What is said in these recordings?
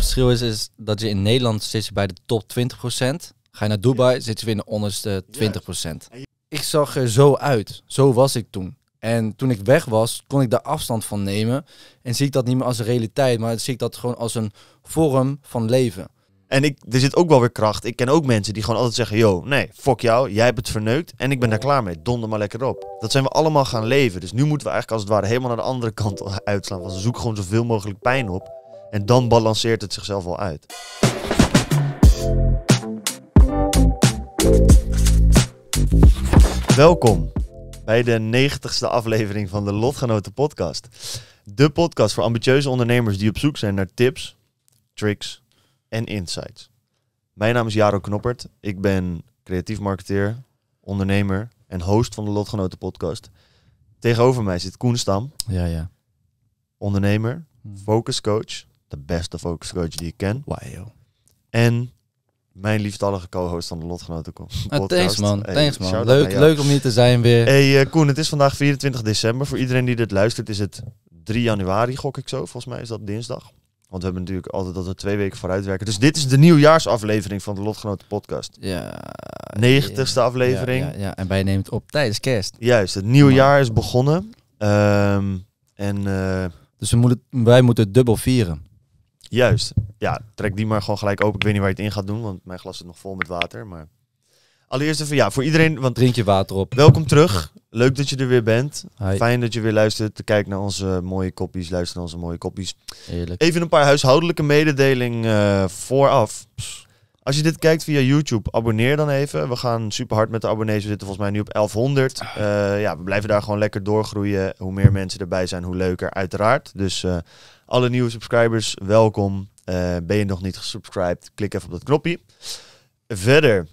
verschil is, is dat je in Nederland zit bij de top 20%. Ga je naar Dubai, ja. zit je weer in de onderste 20%. procent. Ik zag er zo uit. Zo was ik toen. En toen ik weg was, kon ik daar afstand van nemen. En zie ik dat niet meer als een realiteit, maar zie ik dat gewoon als een vorm van leven. En ik, er zit ook wel weer kracht. Ik ken ook mensen die gewoon altijd zeggen: Yo, nee, fuck jou, jij hebt het verneukt en ik ben daar klaar mee. Donder maar lekker op. Dat zijn we allemaal gaan leven. Dus nu moeten we eigenlijk als het ware helemaal naar de andere kant uitslaan. Want zoeken gewoon zoveel mogelijk pijn op. En dan balanceert het zichzelf wel uit. Welkom bij de 90ste aflevering van de Lotgenoten Podcast. De podcast voor ambitieuze ondernemers die op zoek zijn naar tips, tricks en insights. Mijn naam is Jaro Knoppert. Ik ben creatief marketeer, ondernemer en host van de Lotgenoten Podcast. Tegenover mij zit Koen Stam. Ja, ja. Ondernemer, hmm. focuscoach de beste focuscoach die ik ken. Wow. En mijn liefdallige co-host van de Lotgenoten ah, Thanks man, thanks man. Leuk, leuk om hier te zijn weer. Hey eh, Koen, het is vandaag 24 december. Voor iedereen die dit luistert is het 3 januari, gok ik zo. Volgens mij is dat dinsdag. Want we hebben natuurlijk altijd dat we twee weken vooruit werken. Dus dit is de nieuwjaarsaflevering van de Lotgenoten Podcast. Ja. 90ste aflevering. Ja, ja, en wij nemen het op tijdens kerst. Juist, het nieuwe jaar is begonnen. Ehm, en, eh, dus we moeten, wij moeten dubbel vieren. Juist. Ja, trek die maar gewoon gelijk open. Ik weet niet waar je het in gaat doen, want mijn glas zit nog vol met water. Maar allereerst even, ja, voor iedereen. Want Drink je water op. Welkom terug. Leuk dat je er weer bent. Fijn dat je weer luistert. Kijk naar onze mooie kopjes. Luister naar onze mooie kopjes. Heerlijk. Even een paar huishoudelijke mededelingen eh, vooraf. Als je dit kijkt via YouTube, abonneer dan even. We gaan super hard met de abonnees. We zitten volgens mij nu op 1100. Eh, ja, we blijven daar gewoon lekker doorgroeien. Hoe meer mensen erbij zijn, hoe leuker, uiteraard. Dus eh, alle nieuwe subscribers, welkom. Eh, ben je nog niet gesubscribed? Klik even op dat knopje. Verder,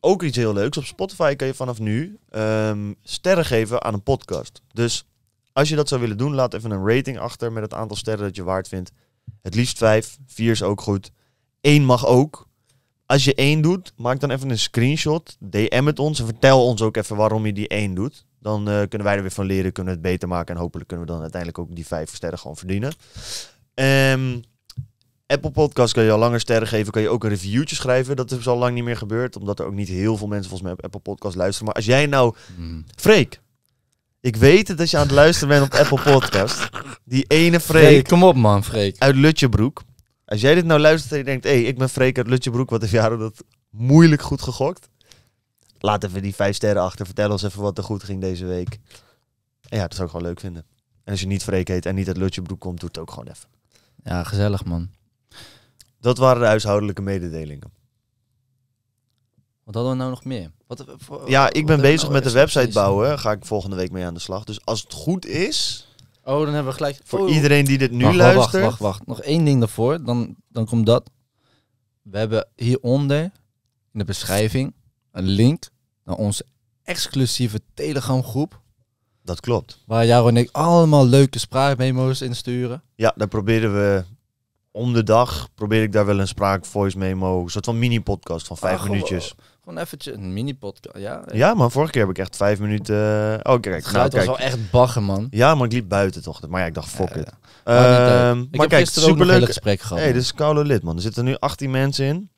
ook iets heel leuks. Op Spotify kan je vanaf nu ehm, sterren geven aan een podcast. Dus als je dat zou willen doen, laat even een rating achter met het aantal sterren dat je waard vindt. Het liefst vijf. Vier is ook goed. Eén mag ook. Als je één doet, maak dan even een screenshot. DM het ons en vertel ons ook even waarom je die één doet. Dan eh, kunnen wij er weer van leren, kunnen we het beter maken. En hopelijk kunnen we dan uiteindelijk ook die vijf sterren gewoon verdienen. Ehm, Apple Podcast kan je al langer sterren geven, kan je ook een reviewtje schrijven. Dat is al lang niet meer gebeurd, omdat er ook niet heel veel mensen volgens mij op Apple Podcast luisteren. Maar als jij nou, hmm. Freek, ik weet dat je aan het luisteren bent op Apple Podcast. Die ene Freek, kom op man, Freek. Uit Lutjebroek. Als jij dit nou luistert en je denkt, hé, hey, ik ben Freek uit Lutjebroek, wat heeft jij dat moeilijk goed gegokt? laat even die vijf sterren achter. Vertel ons even wat er goed ging deze week. En ja, dat zou ik gewoon leuk vinden. En als je niet Freek heet en niet uit Lutjebroek komt, doe het ook gewoon even. Ja, gezellig man. Dat waren de huishoudelijke mededelingen. Wat hadden we nou nog meer? Wat, eh, ja, ik ben bezig nou met de website bouwen. Ga ik volgende week mee aan de slag. Dus als het goed is... Oh, dan hebben we gelijk... Voor oh. iedereen die dit nu wacht, luistert... Wacht, wacht, wacht. Nog één ding daarvoor. Dan, dan komt dat. We hebben hieronder, in de beschrijving, een link onze exclusieve Telegram groep. Dat klopt. Waar Jaro en ik allemaal leuke spraakmemo's insturen. Ja, daar proberen we om de dag, probeer ik daar wel een spraak voice memo, een soort van mini podcast van vijf ah, minuutjes. Gewoon, even. Eh, eventjes een mini podcast, ja. Ja, maar vorige keer heb ik echt vijf minuten. Eh, oh, kijk, het nou, geluid was wel echt baggen, man. Ja, maar ik liep buiten toch. Maar ja, ik dacht, fuck it. maar, eh, ehm, kijk, uh, ik kijk, superleuk gesprek gehad. Hey, dit is koude lid, man. Er zitten nu 18 mensen in.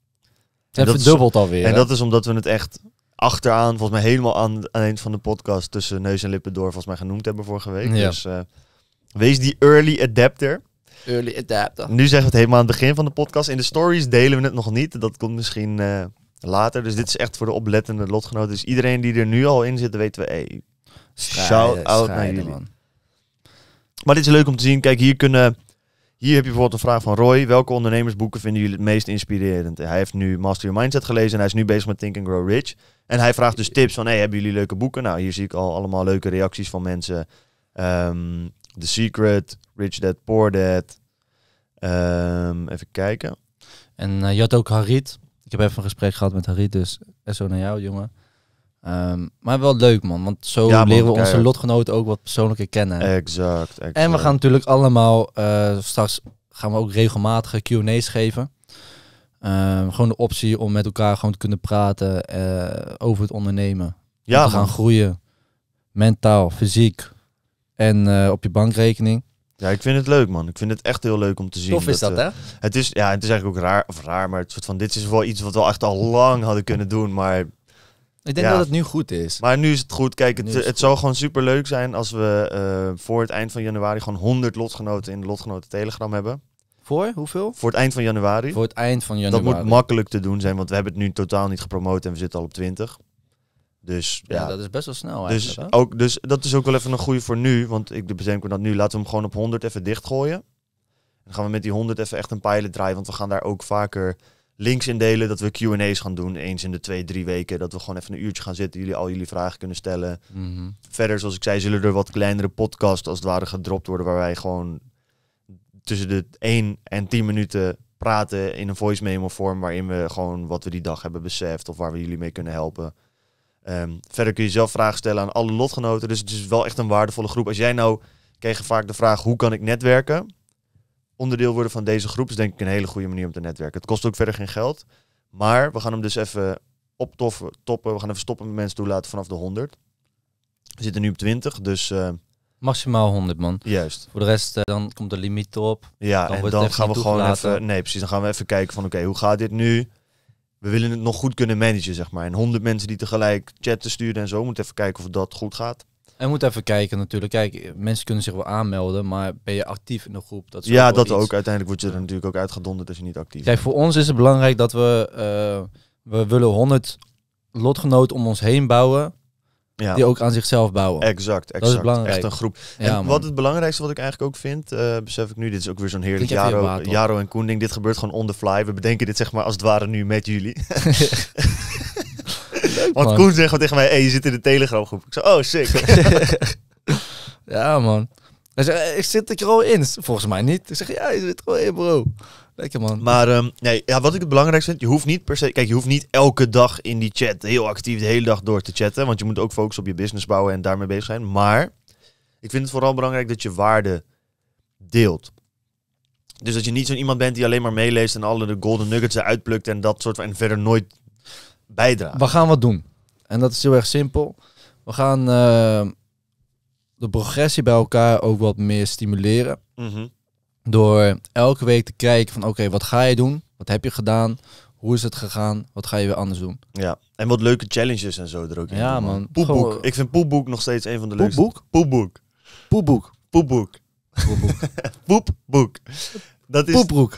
het verdubbeld alweer. En dat is omdat we het echt achteraan, volgens mij helemaal aan, aan het van de podcast tussen neus en lippen door, volgens mij genoemd hebben vorige week. Dus eh, wees die early adapter. Early adapter. Nu zeggen we het helemaal aan het begin van de podcast. In de stories delen we het nog niet. Dat komt misschien eh, later. Dus dit is echt voor de oplettende lotgenoten. Dus iedereen die er nu al in zit, weten we. Hey, shout out naar Man. Maar dit is leuk om te zien. Kijk, hier kunnen. Hier heb je bijvoorbeeld een vraag van Roy. Welke ondernemersboeken vinden jullie het meest inspirerend? Hij heeft nu Master Your Mindset gelezen en hij is nu bezig met Think and Grow Rich. En hij vraagt dus tips van, hey, hebben jullie leuke boeken? Nou, hier zie ik al allemaal leuke reacties van mensen. Ehm, The Secret, Rich Dad, Poor Dad. Ehm, even kijken. En uh, je had ook Harit. Ik heb even een gesprek gehad met Harit, dus zo naar jou, jongen. Ehm, maar wel leuk, man. Want zo leren we onze lotgenoten ook wat persoonlijker kennen. Exact, exact. En we gaan natuurlijk allemaal, eh, straks gaan we ook regelmatige Q&A's geven. Ehm, gewoon de optie om met elkaar gewoon te kunnen praten eh, over het ondernemen. Ja, te gaan groeien. Mentaal, fysiek en eh, op je bankrekening. Ja, ik vind het leuk, man. Ik vind het echt heel leuk om te zien. Tof is dat, eh, hè? Het is, ja, het is eigenlijk ook raar, of raar, maar het soort van, dit is wel iets wat we echt al lang hadden kunnen doen, maar... Ik denk dat het nu goed is. Maar nu is het goed. Kijk, het, het, zou gewoon super leuk zijn als we voor het eind van januari gewoon 100 lotgenoten in de Lotgenoten Telegram hebben. Voor hoeveel? Voor het eind van januari. Voor het eind van januari. Dat moet makkelijk te doen zijn, want we hebben het nu totaal niet gepromoot en we zitten al op 20. Dus ja, dat is best wel snel. Dus, ook, dus dat is ook wel even een goede voor nu, want ik bedenk dat nu. Laten we hem gewoon op 100 even dichtgooien. Dan gaan we met die 100 even echt een pilot draaien, want we gaan daar ook vaker links in delen dat we QA's gaan doen. Eens in de twee, drie weken. Dat we gewoon even een uurtje gaan zitten. Jullie al jullie vragen kunnen stellen. Mhm. Verder, zoals ik zei, zullen er wat kleinere podcasts als het ware gedropt worden. Waar wij gewoon tussen de 1 en 10 minuten praten in een voice memo vorm waarin we gewoon wat we die dag hebben beseft of waar we jullie mee kunnen helpen. Ehm, verder kun je zelf vragen stellen aan alle lotgenoten. Dus het is wel echt een waardevolle groep. Als jij nou kreeg vaak de vraag hoe kan ik netwerken? Onderdeel worden van deze groep is denk ik een hele goede manier om te netwerken. Het kost ook verder geen geld. Maar we gaan hem dus even optoffen, Toppen. We gaan even stoppen met mensen toelaten vanaf de 100. We zitten nu op 20, dus ehm, Maximaal 100 man. Juist. Voor de rest, eh, dan komt de limiet op. Ja, dan en dan gaan we gewoon even. Nee, precies. Dan gaan we even kijken van oké, hoe gaat dit nu? We willen het nog goed kunnen managen, zeg maar. En 100 mensen die tegelijk chatten sturen en zo. Moet even kijken of dat goed gaat. En moet even kijken natuurlijk. Kijk, mensen kunnen zich wel aanmelden, maar ben je actief in de groep? Dat is ja, dat ook. Uiteindelijk word je er natuurlijk ook uitgedonderd als je niet actief Kijk, voor ons is het belangrijk dat we... Eh, we willen 100 lotgenoten om ons heen bouwen ja. Die ook aan zichzelf bouwen. Exact, exact. Dat is belangrijk. Echt een groep. en wat het belangrijkste wat ik eigenlijk ook vind, eh, besef ik nu, dit is ook weer zo'n heerlijk Jaro, Jaro en ding. Dit gebeurt gewoon on the fly. We bedenken dit zeg maar als het ware nu met jullie. Want man. Koen zegt tegen mij, hey, je zit in de Telegram groep. Ik zeg oh, sick. ja, man. Hij zegt eh, ik zit er al in. Volgens mij niet. Ik zeg, ja, je zit er al in, bro. Maar ehm, nee, ja, wat ik het belangrijkste vind, je hoeft niet per se. Kijk, je hoeft niet elke dag in die chat heel actief de hele dag door te chatten. Want je moet ook focussen op je business bouwen en daarmee bezig zijn. Maar ik vind het vooral belangrijk dat je waarde deelt. Dus dat je niet zo'n iemand bent die alleen maar meeleest en alle de golden nuggets eruit plukt en dat soort van en verder nooit bijdraagt. We gaan wat doen. En dat is heel erg simpel. We gaan ehm, de progressie bij elkaar ook wat meer stimuleren. Mm door elke week te kijken van oké, wat ga je doen? Wat heb je gedaan? Hoe is het gegaan? Wat ga je weer anders doen? Ja, en wat leuke challenges en zo er ook in. Ja, man. Poepboek. Ik vind poepboek nog steeds een van de leuke Poepboek? Poepboek. Poepboek. Poepboek. Poepboek. Poepboek. Dat is... Poepboek.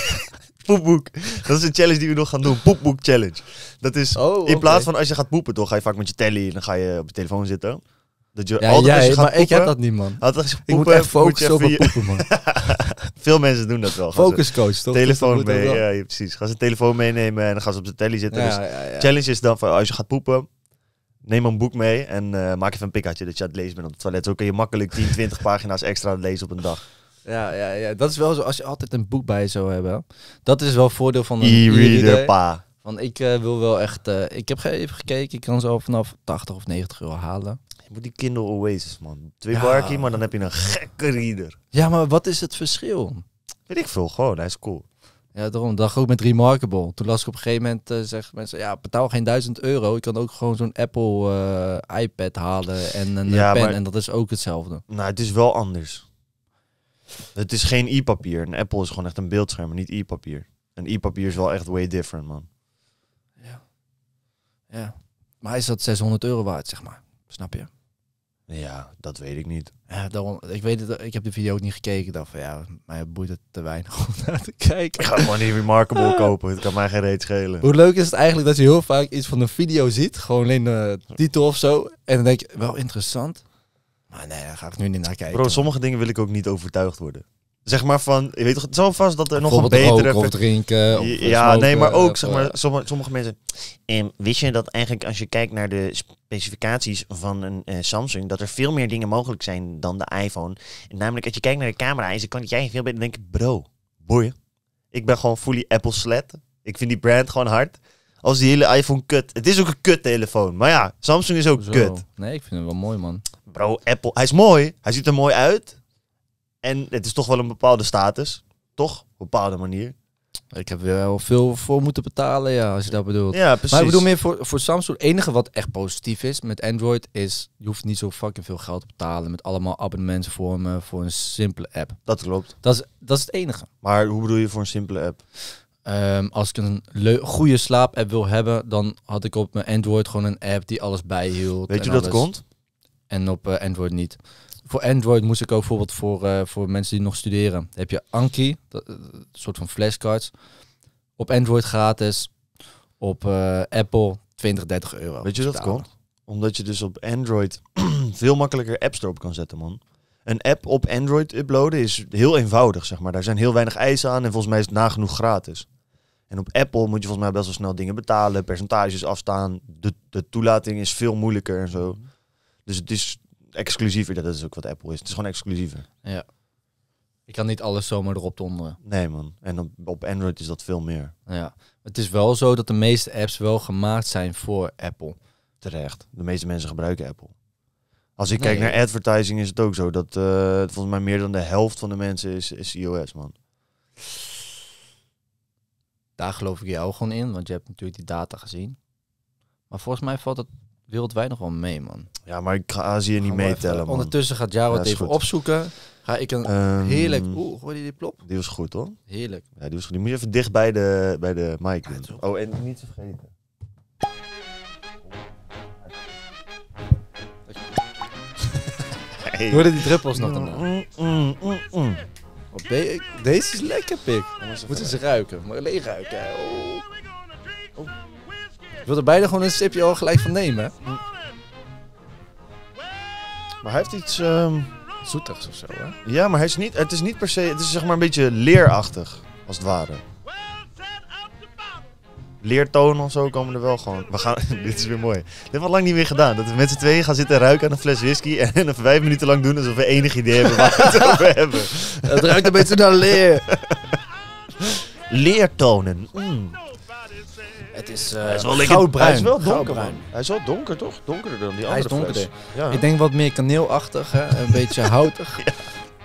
poepboek. Dat is een challenge die we nog gaan doen. Poepboek challenge. Dat is oh, in plaats van als je gaat poepen, toch ga je vaak met je telly en dan ga je op je telefoon zitten ja, jij, maar ik heb dat niet, man. Altijd als poepen, ik moet focussen op poepen, man. Veel mensen doen dat wel. coach toch? Dus telefoon mee, ja, precies. Gaan ze telefoon meenemen en dan gaan ze op de telly zitten. dus challenge is dan van, oh, als je gaat poepen, neem een boek mee en eh, maak even een pikkertje dat je aan het lezen bent op het toilet. Zo kun je makkelijk 10, 20 pagina's extra lezen op een dag. Ja, ja, ja, dat is wel zo. Als je altijd een boek bij je zou hebben, dat is wel voordeel van een e-reader. Pa. Want ik eh, wil wel echt, eh, ik heb even gekeken, ik kan zo vanaf 80 of 90 euro halen. Moet die Kindle Oasis, man. Twee barkie, maar dan heb je een gekke reader. Ja, maar wat is het verschil? Weet ik veel, gewoon. Hij is cool. Ja, daarom. Dat ook met Remarkable. Toen las ik op een gegeven moment, uh, mensen, ja, betaal geen 1000 euro. ik kan ook gewoon zo'n Apple eh, iPad halen en een ja, pen. En dat is ook hetzelfde. Nou, het is wel anders. Het is geen e-papier. Een Apple is gewoon echt een beeldscherm, niet e-papier. Een e-papier is wel echt way different, man. Ja. Ja. Maar is dat 600 euro waard, zeg maar? Snap je? Ja, dat weet ik niet. daarom, ik, weet het, ik heb de video ook niet gekeken. Ik dacht van ja, mij boeit het te weinig om naar te kijken. Ik ga gewoon niet Remarkable kopen. Het kan mij geen reet schelen. Hoe leuk is het eigenlijk dat je heel vaak iets van een video ziet. Gewoon alleen de eh, titel of zo. En dan denk je, wel interessant. Maar nee, daar ga ik nu niet naar kijken. Bro, sommige dingen wil ik ook niet overtuigd worden. Zeg maar van, je weet toch zo vast dat er nog een betere... of drinken, of Ja, nee, maar ook, eh, zeg maar, eh. sommige, sommige mensen... En wist je dat eigenlijk als je kijkt naar de specificaties van een eh, Samsung... dat er veel meer dingen mogelijk zijn dan de iPhone? En namelijk, als je kijkt naar de camera en kan jij veel beter denken... Bro, boeien. Ik ben gewoon fully Apple slet. Ik vind die brand gewoon hard. Als die hele iPhone kut. Het is ook een kut telefoon. Maar ja, Samsung is ook kut. Nee, ik vind hem wel mooi, man. Bro, Apple. Hij is mooi. Hij ziet er mooi uit. En het is toch wel een bepaalde status. Toch? Op een bepaalde manier. Ik heb er wel veel voor moeten betalen, ja, als je dat bedoelt. Ja, precies. Maar ik bedoel meer voor, voor Samsung. Het enige wat echt positief is met Android is... je hoeft niet zo fucking veel geld te betalen... met allemaal abonnementen voor een eh, simpele app. Dat klopt. Dat is, dat is het enige. Maar hoe bedoel je voor een simpele app? Ehm, als ik een goede slaap-app wil hebben... dan had ik op mijn Android gewoon een app die alles bijhield. Weet je hoe dat komt? En op eh, Android niet voor Android moest ik ook bijvoorbeeld voor, eh, voor mensen die nog studeren. heb je Anki, dat, eh, een soort van flashcards. Op Android gratis. Op eh, Apple 20, 30 euro. Weet je dat komt? Omdat je dus op Android veel makkelijker App Store kan zetten, man. Een app op Android uploaden is heel eenvoudig, zeg maar. Daar zijn heel weinig eisen aan en volgens mij is het nagenoeg gratis. En op Apple moet je volgens mij best wel snel dingen betalen, percentages afstaan. De, de toelating is veel moeilijker en zo. Mhm. Dus het is exclusiever, dat is ook wat Apple is. Het is gewoon exclusiever. Ja. Ik kan niet alles zomaar erop donderen. Nee, man. En op, Android is dat veel meer. Ja. Het is wel zo dat de meeste apps wel gemaakt zijn voor Apple. Terecht. De meeste mensen gebruiken Apple. Als ik kijk naar advertising is het ook zo dat eh, volgens mij meer dan de helft van de mensen is, is iOS, man. Daar geloof ik jou gewoon in, want je hebt natuurlijk die data gezien. Maar volgens mij valt dat wij nog wel mee, man. Ja, maar ik ga Azië niet meetellen, man. Ondertussen gaat Jaro even opzoeken. Ga ik een ehm, heerlijk... Oeh, hoor je die plop? Die was goed, hoor. Heerlijk. Ja, die was goed. Die moet je even dicht bij de, bij de mic doen. oh, en niet te vergeten. Hey. Hoorde die druppels nog mm, daarna? Mm, mm, mm Deze is lekker, pik. Moeten ze ruiken. Maar alleen ruiken. Oh. Ik wil er beide gewoon een sipje al gelijk van nemen. Maar hij heeft iets ehm, zoetigs of zo, hè? Ja, maar hij is niet, het is niet per se... Het is zeg maar een beetje leerachtig, als het ware. Leertonen of zo komen er wel gewoon. We gaan, dit is weer mooi. Dit hebben we al lang niet meer gedaan. Dat we met z'n tweeën gaan zitten ruiken aan een fles whisky. En dan vijf minuten lang doen alsof we enig idee hebben waar we het over hebben. Het ruikt een beetje naar leer. Leertonen. Mm. Het is, eh, wel goudbruin. Hij is wel donker, man. Hij is wel donker, toch? Donkerder dan die andere Hij is donkerder. Ja. Ik denk wat meer kaneelachtig, hè? een beetje houtig.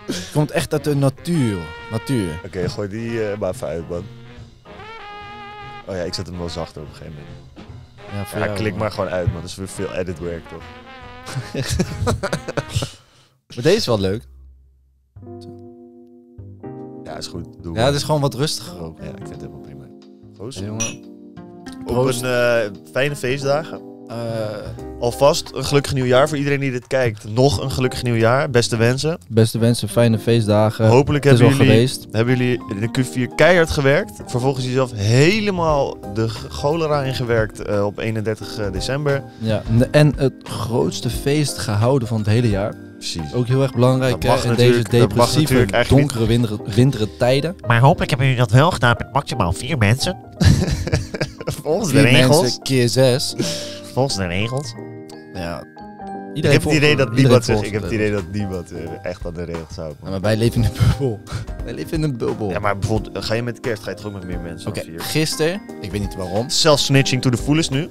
Het komt echt uit de natuur. natuur. Oké, gooi die eh, maar even man. Oh ja, ik zet hem wel zacht op een gegeven moment. Ja, klik maar gewoon uit, man. Dat is weer veel editwerk, toch? maar deze is wel leuk. Ja, is goed. Doe ja, het is gewoon wat rustiger ook. Ja, ik vind het helemaal prima. Goed. jongen. Op een eh, fijne feestdagen. Eh. Alvast een gelukkig nieuwjaar voor iedereen die dit kijkt. Nog een gelukkig nieuwjaar. Beste wensen. Beste wensen, fijne feestdagen. Hopelijk hebben jullie, geweest. hebben jullie in de Q4 keihard gewerkt. Vervolgens jezelf helemaal de cholera ingewerkt uh, op 31 december. Ja, en het grootste feest gehouden van het hele jaar. Precies. Ook heel erg belangrijk mag in deze depressieve, donkere winter, winteren tijden. Maar hopelijk hebben jullie dat wel gedaan met maximaal vier mensen. Volgens de regels. keer zes. Volgens de regels. Ja. ik heb het idee dat niemand zegt, eh, ik heb het idee dat niemand echt aan de regels houdt. maar wij leven in een bubbel. Wij leven in een bubbel. Ja, maar bijvoorbeeld, eh, ga je met kerst, ga je toch ook met meer mensen Oké, gisteren, ik weet niet waarom. Zelfs snitching to the is nu.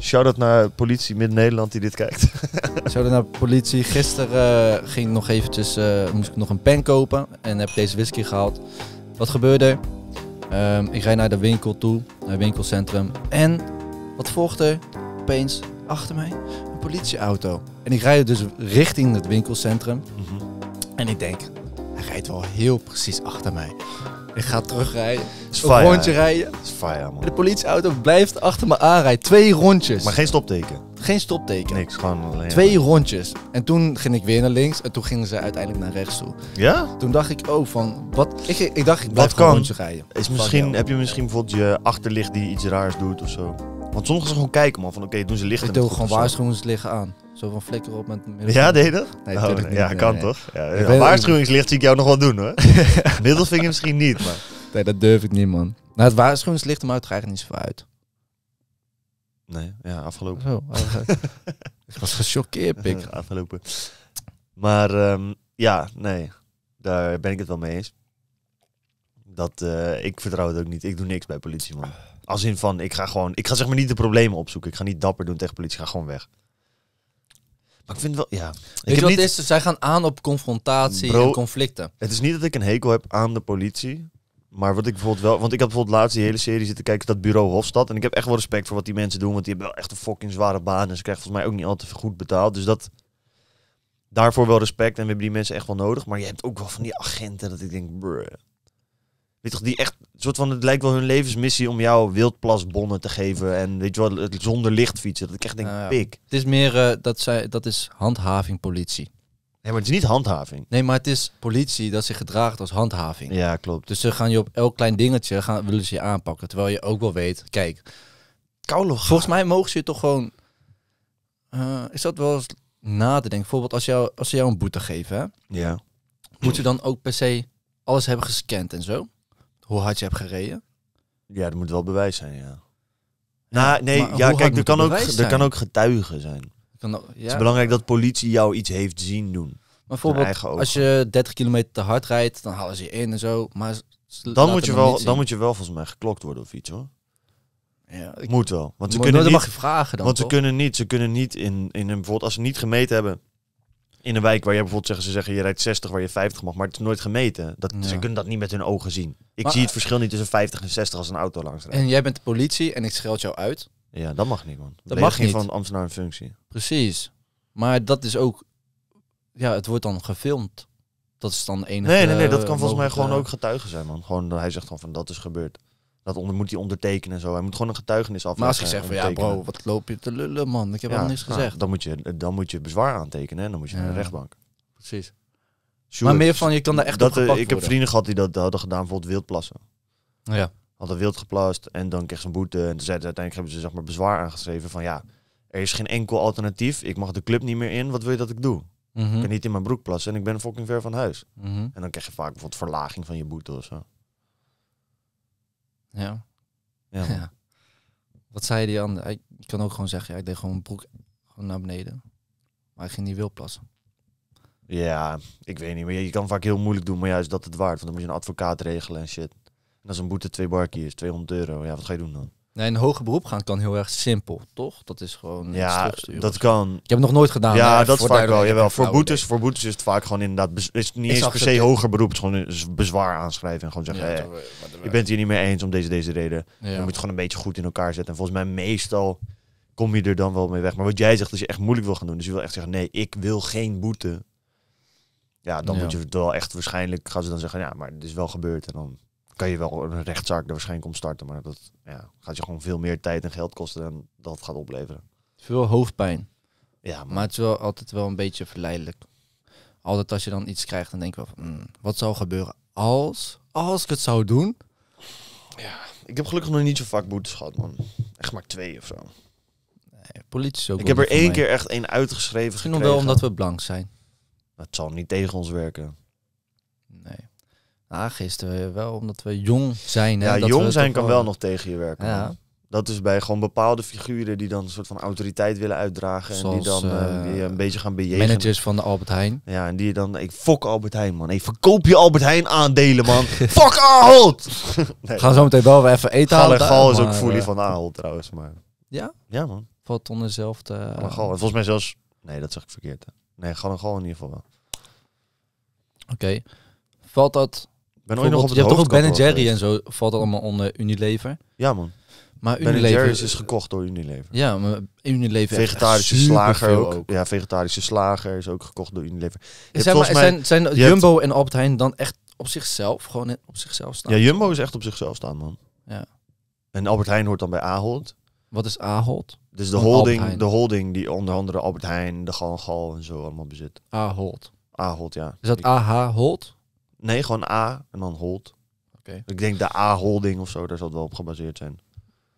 Shout-out naar politie Midden-Nederland die dit kijkt. Shout-out naar politie. Gisteren eh, ging nog eventjes, moest ik nog een pen kopen en heb deze whisky gehaald. Wat gebeurde er? Ehm, ik rijd naar de winkel toe, naar het winkelcentrum. En wat volgt er? Opeens achter mij een politieauto. En ik rijd dus richting het winkelcentrum. Mhm. En ik denk, hij rijdt wel heel precies achter mij. Ik ga terugrijden. Is een rondje rijden. Is fire, man. En de politieauto blijft achter me aanrijden. Twee rondjes. Maar geen stopteken. Geen stopteken. Niks, gewoon alleen. Twee rondjes. En toen ging ik weer naar links en toen gingen ze uiteindelijk naar rechts toe. Ja? Toen dacht ik ook oh, van, wat, ik, ik dacht ik blijf kan? rijden. Is misschien, heb je misschien bijvoorbeeld je achterlicht die iets raars doet of zo? Want sommigen ze gewoon kijken, man. Van oké, doen ze licht Ik doe het gewoon waarschuwingslichten aan. Zo van flikker op met... Ja, deed dat? Nee, oh, ja, kan toch? Ja, Waarschuwingslicht zie ik jou nog wel doen, hoor. Middelvinger misschien niet, maar... Nee, dat durf ik niet, man. Nou, het waarschuwingslicht maakt er eigenlijk niet zoveel uit. Nee, ja, afgelopen. Zo, ik was gechoqueerd, pik. afgelopen. Maar ehm, ja, nee, daar ben ik het wel mee eens. Dat, eh, ik vertrouw het ook niet. Ik doe niks bij politie, man. Als in van, ik ga gewoon... Ik ga zeg maar niet de problemen opzoeken. Ik ga niet dapper doen tegen politie. Ik ga gewoon weg. Maar ik vind wel, ja. ik wat niet... is? Zij gaan aan op confrontatie en conflicten. Het is niet dat ik een hekel heb aan de politie. Maar wat ik bijvoorbeeld wel, want ik had bijvoorbeeld laatst die hele serie zitten kijken, dat bureau Hofstad. En ik heb echt wel respect voor wat die mensen doen, want die hebben wel echt een fucking zware baan. En ze krijgen volgens mij ook niet altijd goed betaald. Dus dat, daarvoor wel respect. En we hebben die mensen echt wel nodig. Maar je hebt ook wel van die agenten dat ik denk, bruh. Weet toch, die echt, soort van, het lijkt wel hun levensmissie om jou wildplasbonnen te geven. En weet je wat? zonder licht fietsen. Dat ik echt denk, nou pik. Het is meer, eh, dat, zij, dat is handhaving politie. Nee, maar het is niet handhaving. Nee, maar het is politie dat zich gedraagt als handhaving. Ja, klopt. Dus ze gaan je op elk klein dingetje gaan, willen ze je aanpakken. Terwijl je ook wel weet, kijk, Koude volgens mij mogen ze je toch gewoon. Eh, is dat wel eens na te denken? Bijvoorbeeld, als, jou, als ze jou een boete geven, hè? Ja. Moet ze dan ook per se alles hebben gescand en zo? Hoe hard je hebt gereden? Ja, dat moet wel bewijs zijn, ja. Nou, nee, ja, kijk, er kan, ook, er kan ook getuigen zijn ja. Het is belangrijk dat politie jou iets heeft zien doen. Maar bijvoorbeeld, als je 30 kilometer te hard rijdt, dan halen ze je in en zo. Maar dan moet, je wel, dan moet je wel volgens mij geklokt worden of iets hoor. Ja, ik moet wel. Want ze kunnen niet, mag je vragen dan. Want ze kunnen niet, ze kunnen niet in, in een bijvoorbeeld, als ze niet gemeten hebben in een wijk waar je bijvoorbeeld zeggen, ze zeggen je rijdt 60 waar je 50 mag, maar het is nooit gemeten. Dat, Ze kunnen dat niet met hun ogen zien. Ik zie het verschil niet tussen 50 en 60 als een auto langs rijdt. En jij bent de politie en ik scheld jou uit. Ja, dat mag niet, man. Dat mag niet. van ambtenaar een functie. Precies. Maar dat is ook... Ja, het wordt dan gefilmd. Dat is dan enige... Nee, nee, nee. Dat kan volgens mij gewoon ook getuigen zijn, man. Gewoon, eh, hij zegt gewoon van, dat is gebeurd. Dat onder, moet hij ondertekenen en zo. Hij moet gewoon een getuigenis afleggen. Maar als je zegt van, ja bro, wat loop je te lullen, man. Ik heb ja, al niks nou, gezegd. Dan moet, je, eh, dan moet je bezwaar aantekenen en dan moet je naar de rechtbank. Precies. Maar meer van, je kan daar echt dat, eh, Ik heb vrienden gehad die dat, hadden gedaan, bijvoorbeeld wildplassen. Ja hadden wild geplast en dan kreeg ze een boete. En toen zeiden uiteindelijk hebben ze zeg maar bezwaar aangeschreven van ja, er is geen enkel alternatief. Ik mag de club niet meer in. Wat wil je dat ik doe? Mhm. Ik kan niet in mijn broek plassen en ik ben fucking ver van huis. Mhm. En dan krijg je vaak bijvoorbeeld verlaging van je boete of zo. Ja. Ja. Wat zei die ander? Ik kan ook gewoon zeggen, ja, ik deed gewoon mijn broek gewoon naar beneden. Maar ik ging niet wild plassen. Ja, ik weet niet. Maar je, je kan vaak heel moeilijk doen, maar juist dat het waard. Want dan moet je een advocaat regelen en shit. En als is een boete twee is, 200 euro. Ja, wat ga je doen dan? Nee, een hoger beroep gaan kan heel erg simpel, toch? Dat is gewoon. Ja, dat kan. Ik heb het nog nooit gedaan. Ja, dat is vaak wel. Jawel, voor boetes, voor boetes is het vaak gewoon inderdaad. Is niet eens per se hoger beroep, het is gewoon bezwaar aanschrijven en gewoon zeggen: ja, je bent hier niet mee eens om deze, deze reden. Je moet het gewoon een beetje goed in elkaar zetten. En volgens mij, meestal kom je er dan wel mee weg. Maar wat jij zegt, dat je echt moeilijk wil gaan doen. Dus je wil echt zeggen: nee, ik wil geen boete. Ja, dan moet je het wel echt waarschijnlijk gaan ze dan zeggen: ja, maar het is wel gebeurd. En dan kan je wel een rechtszaak er waarschijnlijk om starten, maar dat ja, gaat je gewoon veel meer tijd en geld kosten dan dat gaat opleveren. Veel hoofdpijn. Ja, maar, het is wel altijd wel een beetje verleidelijk. Altijd als je dan iets krijgt, dan denk je van, hmm, wat zou gebeuren als, als ik het zou doen? Ja, ik heb gelukkig nog niet zo vaak boetes gehad, man. Echt maar twee of zo. Nee, politie is Ik heb er één keer echt één uitgeschreven Misschien gekregen. omdat we blank zijn. Het zal niet tegen ons werken. Ah, gisteren wel, omdat we jong zijn. Hè, ja, dat jong zijn kan wel, nog tegen je werken. Ja. Dat is bij gewoon bepaalde figuren die dan een soort van autoriteit willen uitdragen. Zoals, en die dan eh, eh, die een beetje gaan bejegenen. Managers van de Albert Heijn. Ja, en die dan... Ik fok Albert Heijn, man. Ik verkoop je Albert Heijn aandelen, man. fuck Ahold! gaan zo meteen wel weer even eten halen. Gal is ook voelie eh, van Ahold, trouwens. Maar... Ja? Ja, man. Valt onder dezelfde... Volgens mij zelfs... Nee, dat zeg ik verkeerd. Nee, gewoon Gal in ieder geval wel. Oké. Valt dat ben ooit nog op het je hebt toch ook Ben Jerry en zo, valt allemaal onder Unilever. Ja man. Maar Unilever is, is gekocht door Unilever. Ja, maar Unilever vegetarische slager ook. Ja, vegetarische slager is ook gekocht door Unilever. Je zeg maar, mij, zijn zijn Jumbo en Albert Heijn dan echt op zichzelf gewoon op zichzelf staan? Ja, Jumbo is echt op zichzelf staan man. Ja. En Albert Heijn hoort dan bij Ahold. Wat is Ahold? Dus de holding, de holding die onder andere Albert Heijn, de Gal en zo allemaal bezit. Ahold. Ahold, ja. Is dat AH Hold? Nee, gewoon A en dan hold. Oké. Ik denk de A-holding of zo, daar zal het wel op gebaseerd zijn.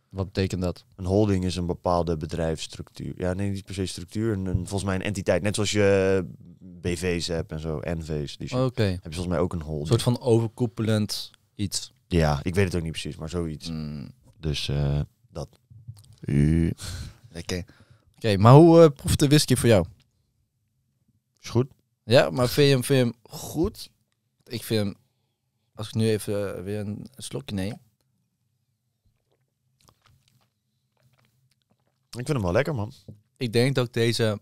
Wat betekent dat? Een holding is een bepaalde bedrijfsstructuur. Ja, nee, niet per se structuur. Een, volgens mij een entiteit. Net zoals je BV's hebt en zo, NV's. Die dus Oké. Heb je volgens mij ook een Een holding. soort van overkoepelend iets. Ja, ik weet het ook niet precies, maar zoiets. Hmm. Dus eh, dat. Oké. Oké, maar hoe proef eh, proeft de whisky voor jou? Is goed. Ja, maar VM VM goed? ik vind, als ik nu even eh, weer een slokje neem. Ik vind hem wel lekker, man. Ik denk dat deze,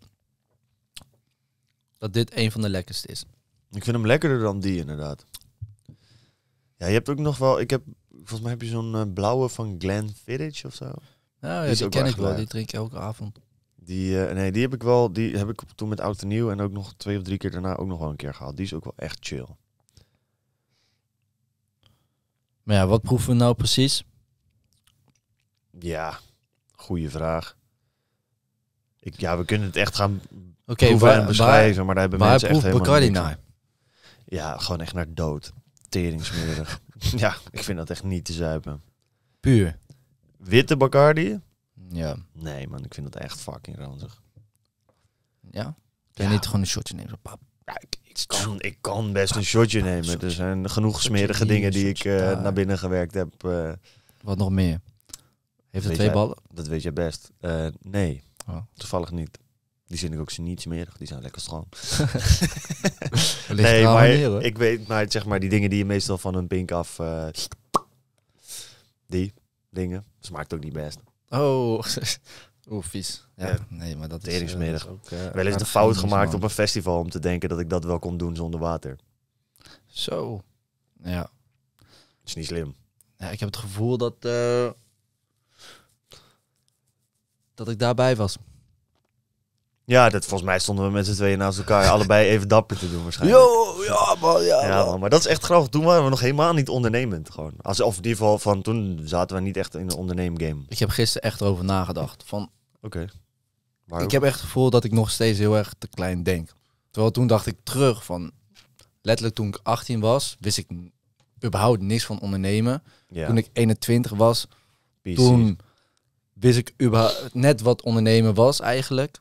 dat dit een van de lekkerste is. Ik vind hem lekkerder dan die, inderdaad. Ja, je hebt ook nog wel, ik heb, volgens mij heb je zo'n eh, blauwe van Glen Village of zo. Nou ja, die, ken ik wel, die drink ik elke avond. Die, eh, nee, die heb ik wel, die heb ik toen met Oud en Nieuw en ook nog twee of drie keer daarna ook nog wel een keer gehaald. Die is ook wel echt chill. Maar ja, wat proeven we nou precies? Ja, goede vraag. Ik, ja, we kunnen het echt gaan Oké, en beschrijven, maar daar hebben mensen echt helemaal Bacardi naar? Nou? Ja, gewoon echt naar dood. Teringsmerig. ja, ik vind dat echt niet te zuipen. Puur? Witte Bacardi? Ja. Nee man, ik vind dat echt fucking ranzig. Ja? Kun niet gewoon een shotje nemen? Pap. Ja, ik kan, ik kan best een shotje ah, nemen. Er zijn genoeg smerige dingen die ik eh, naar binnen gewerkt heb. Eh. Wat nog meer? Heeft het twee ballen? Dat weet je best. Eh, nee, oh. toevallig niet. Die vind ik ook niet smerig. Die zijn lekker schoon. nee, maar ik weet, maar zeg maar, die dingen die je meestal van een pink af... die dingen. Smaakt ook niet best. Oh, Oeh, vies. Ja, nee, maar dat is... Uh, Wel is de fout gemaakt op een festival om te denken dat ik dat wel kon doen zonder water. Zo. Ja. Is niet slim. Ja, ik heb het gevoel dat... Eh, dat ik daarbij was. Ja, dat, volgens mij stonden we met z'n tweeën naast elkaar allebei even dapper te doen waarschijnlijk. Yo, ja man, ja, ja man. Maar dat is echt grappig. Toen waren we nog helemaal niet ondernemend gewoon. Als, of in ieder geval van toen zaten we niet echt in de game. Ik heb gisteren echt over nagedacht. Van Oké. Ik heb echt het gevoel dat ik nog steeds heel erg te klein denk. Terwijl toen dacht ik terug van... Letterlijk toen ik 18 was, wist ik überhaupt niks van ondernemen. Ja. Toen ik 21 was, toen wist ik überhaupt net wat ondernemen was eigenlijk.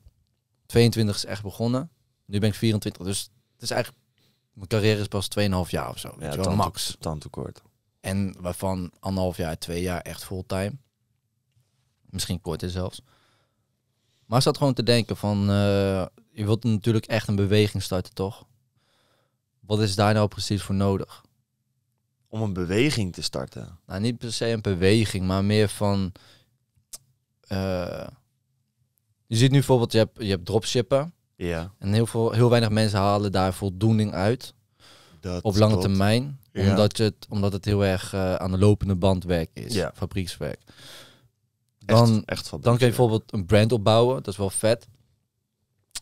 22 is echt begonnen. Nu ben ik 24, dus het is eigenlijk... Mijn carrière is pas 2,5 jaar of zo. Ja, wel, max. kort. En waarvan anderhalf jaar, twee jaar echt fulltime. Misschien korter zelfs. Maar ik zat gewoon te denken van, eh, je wilt natuurlijk echt een beweging starten, toch? Wat is daar nou precies voor nodig? Om een beweging te starten? Nou, niet per se een beweging, maar meer van... Eh, je ziet nu bijvoorbeeld, je hebt, je hebt dropshippen. Ja. En heel, veel, heel weinig mensen halen daar voldoening uit. Dat op lange termijn. Omdat, je het, omdat het heel erg eh, aan de lopende band werk is. Ja. Fabriekswerk dan, dan kun je bijvoorbeeld een brand opbouwen. Dat is wel vet.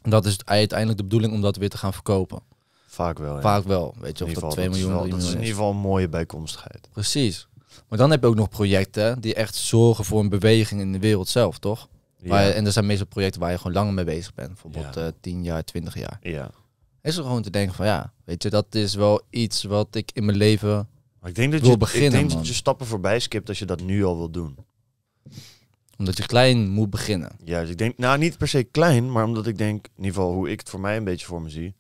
dat is uiteindelijk de bedoeling om dat weer te gaan verkopen. Vaak wel. Ja. Vaak wel. Weet je, of dat 2 miljoen, wel, Dat is in ieder geval een mooie bijkomstigheid. Precies. Maar dan heb je ook nog projecten die echt zorgen voor een beweging in de wereld zelf, toch? Ja. en er zijn meestal projecten waar je gewoon langer mee bezig bent. Bijvoorbeeld 10 eh, jaar, 20 jaar. Ja. Is er gewoon te denken van ja, weet je, dat is wel iets wat ik in mijn leven ik denk dat wil je, beginnen. Ik denk dat je stappen voorbij skipt als je dat nu al wil doen omdat je klein moet beginnen. Juist, ik denk, nou niet per se klein, maar omdat ik denk, in ieder geval hoe ik het voor mij een beetje voor me zie.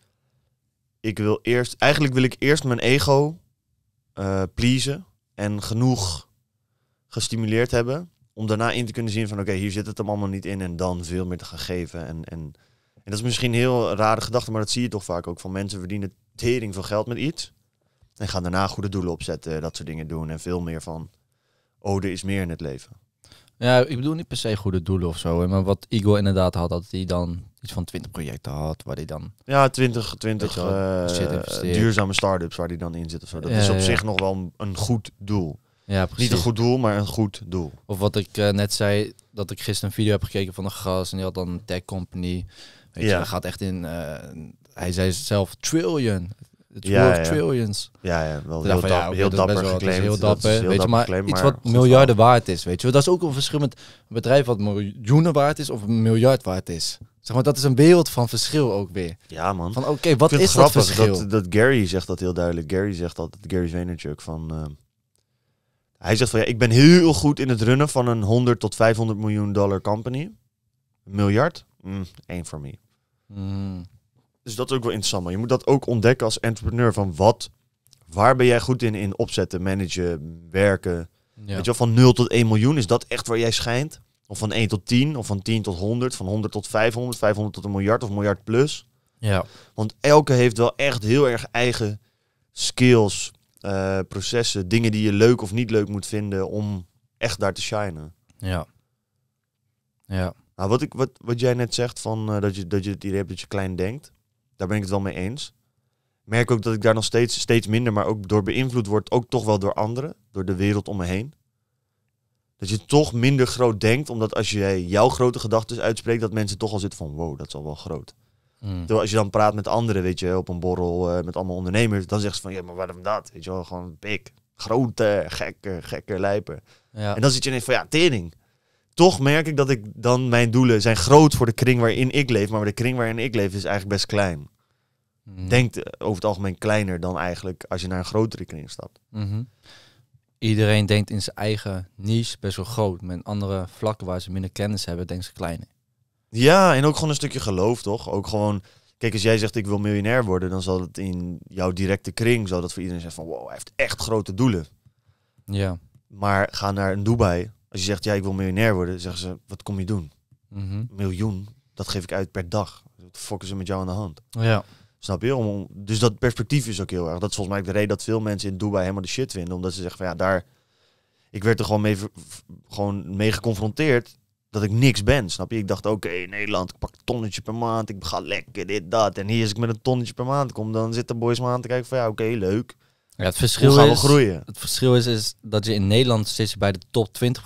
Ik wil eerst, eigenlijk wil ik eerst mijn ego eh, pleasen en genoeg gestimuleerd hebben. Om daarna in te kunnen zien van oké, hier zit het hem allemaal niet in en dan veel meer te gaan geven. En, en, en dat is misschien een heel rare gedachte, maar dat zie je toch vaak ook. Van mensen verdienen tering van geld met iets. En gaan daarna goede doelen opzetten, dat soort dingen doen. En veel meer van, oh, er is meer in het leven. Ja, ik bedoel niet per se goede doelen of zo. maar wat Igor inderdaad had, dat hij dan iets van 20 projecten had, waar hij dan... Ja, 20, 20 eh, duurzame start-ups waar hij dan in zit of zo. Dat is op zich nog wel een, goed doel. Ja, precies. Niet een goed doel, maar een goed doel. Of wat ik eh, net zei, dat ik gisteren een video heb gekeken van een gast en die had dan een tech company. Weet ja. je, hij gaat echt in, eh, hij zei zelf trillion. It's ja, worth trillions. Ja, ja wel heel, dapper Heel dapper, weet je, maar iets wat miljarden waard is, weet je. Dat is ook een verschil met een bedrijf wat miljoenen waard is of een miljard waard is. Zeg maar, dat is een wereld van verschil ook weer. Ja, man. Van oké, wat is dat verschil? Dat, dat, Gary zegt dat heel duidelijk. Gary zegt dat. Gary Vaynerchuk, van... Ehm, hij zegt van, ja, ik ben heel goed in het runnen van een 100 tot 500 miljoen dollar company. miljard? Mm, één voor me. Hmm. Dus dat is ook wel interessant. Maar je moet dat ook ontdekken als entrepreneur. Van wat, waar ben jij goed in? In opzetten, managen, werken. Weet je wel, van 0 tot 1 miljoen. Is dat echt waar jij schijnt? Of van 1 tot 10? Of van 10 tot 100? Van 100 tot 500? 500 tot een miljard of miljard plus? Ja. Want elke heeft wel echt heel erg eigen skills, eh, processen, dingen die je leuk of niet leuk moet vinden om echt daar te shinen. Ja. Ja. Nou, wat, ik, wat, wat jij net zegt, van, eh, dat, je, dat je het idee hebt dat je klein denkt. Daar ben ik het wel mee eens. merk ook dat ik daar nog steeds, steeds minder, maar ook door beïnvloed word, ook toch wel door anderen, door de wereld om me heen. Dat je toch minder groot denkt, omdat als jij jouw grote gedachten uitspreekt, dat mensen toch al zitten van wow, dat is al wel groot. Mm. als je dan praat met anderen, weet je, op een borrel eh, met allemaal ondernemers, dan zeggen ze van ja, maar waarom dat? Weet je wel, gewoon big, grote, gekke, gekker, lijper. Ja. En dan zit je ineens van ja, tering toch merk ik dat ik dan mijn doelen zijn groot voor de kring waarin ik leef, maar de kring waarin ik leef is eigenlijk best klein. Mhm. Denkt eh, over het algemeen kleiner dan eigenlijk als je naar een grotere kring stapt. Mhm. Iedereen denkt in zijn eigen niche best wel groot, met andere vlakken waar ze minder kennis hebben, denken ze kleiner. Ja, en ook gewoon een stukje geloof, toch? Ook gewoon, kijk, als jij zegt ik wil miljonair worden, dan zal het in jouw directe kring, zal dat voor iedereen zijn van, wow, hij heeft echt grote doelen. Ja. Maar ga naar een Dubai als je zegt, ja, ik wil miljonair worden, zeggen ze, wat kom je doen? Mhm. Miljoen, dat geef ik uit per dag. Wat fokken ze met jou aan de hand? Ja. Snap je? dus dat perspectief is ook heel erg. Dat is volgens mij de reden dat veel mensen in Dubai helemaal de shit vinden. Omdat ze zeggen van ja, daar... Ik werd er gewoon mee, gewoon mee geconfronteerd dat ik niks ben, snap je? Ik dacht, oké, Nederland, ik pak een tonnetje per maand, ik ga lekker, dit, dat. En hier als ik met een tonnetje per maand kom, dan zitten boys me aan te kijken van ja, oké, leuk. Ja, het verschil is, groeien? Het verschil is, is dat je in Nederland zit bij de top 20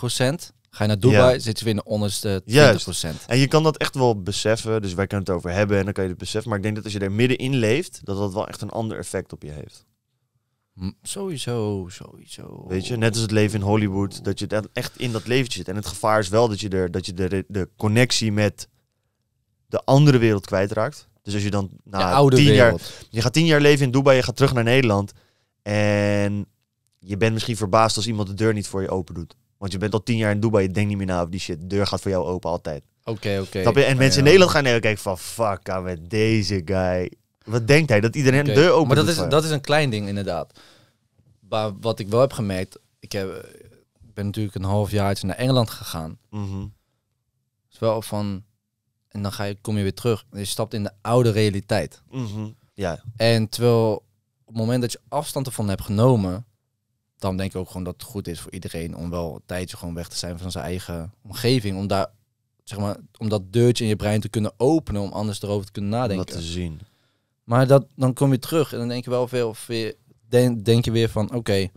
Ga je naar Dubai, ja. zit je weer in de onderste 20%. Juist. En je kan dat echt wel beseffen. Dus wij kunnen het over hebben en dan kan je het beseffen. Maar ik denk dat als je er middenin leeft, dat dat wel echt een ander effect op je heeft. sowieso, sowieso. Weet je, net als het leven in Hollywood, dat je echt in dat leventje zit. En het gevaar is wel dat je, er, dat je de, de connectie met de andere wereld kwijtraakt. Dus als je dan na de oude tien wereld. jaar... Je gaat tien jaar leven in Dubai, je gaat terug naar Nederland. En je bent misschien verbaasd als iemand de deur niet voor je open doet. Want je bent al tien jaar in Dubai, je denkt niet meer na over die shit. De deur gaat voor jou open altijd. Oké, oké. En mensen in Nederland gaan even kijken van, fuck, aan ah, met deze guy. Wat denkt hij? Dat iedereen de deur open Maar dat is, dat is een klein ding inderdaad. Maar wat ik wel heb gemerkt, ik, heb, ben natuurlijk een half jaar naar Engeland gegaan. Mm is wel van, en dan ga je, kom je weer terug. Je stapt in de oude realiteit. Mhm. Ja. En terwijl het moment dat je afstand ervan hebt genomen, dan denk ik ook gewoon dat het goed is voor iedereen om wel een tijdje gewoon weg te zijn van zijn eigen omgeving. Om daar, zeg maar, om dat deurtje in je brein te kunnen openen, om anders erover te kunnen nadenken. Om dat te zien. Maar dat, dan kom je terug en dan denk je wel veel, weer, denk, denk je weer van, oké,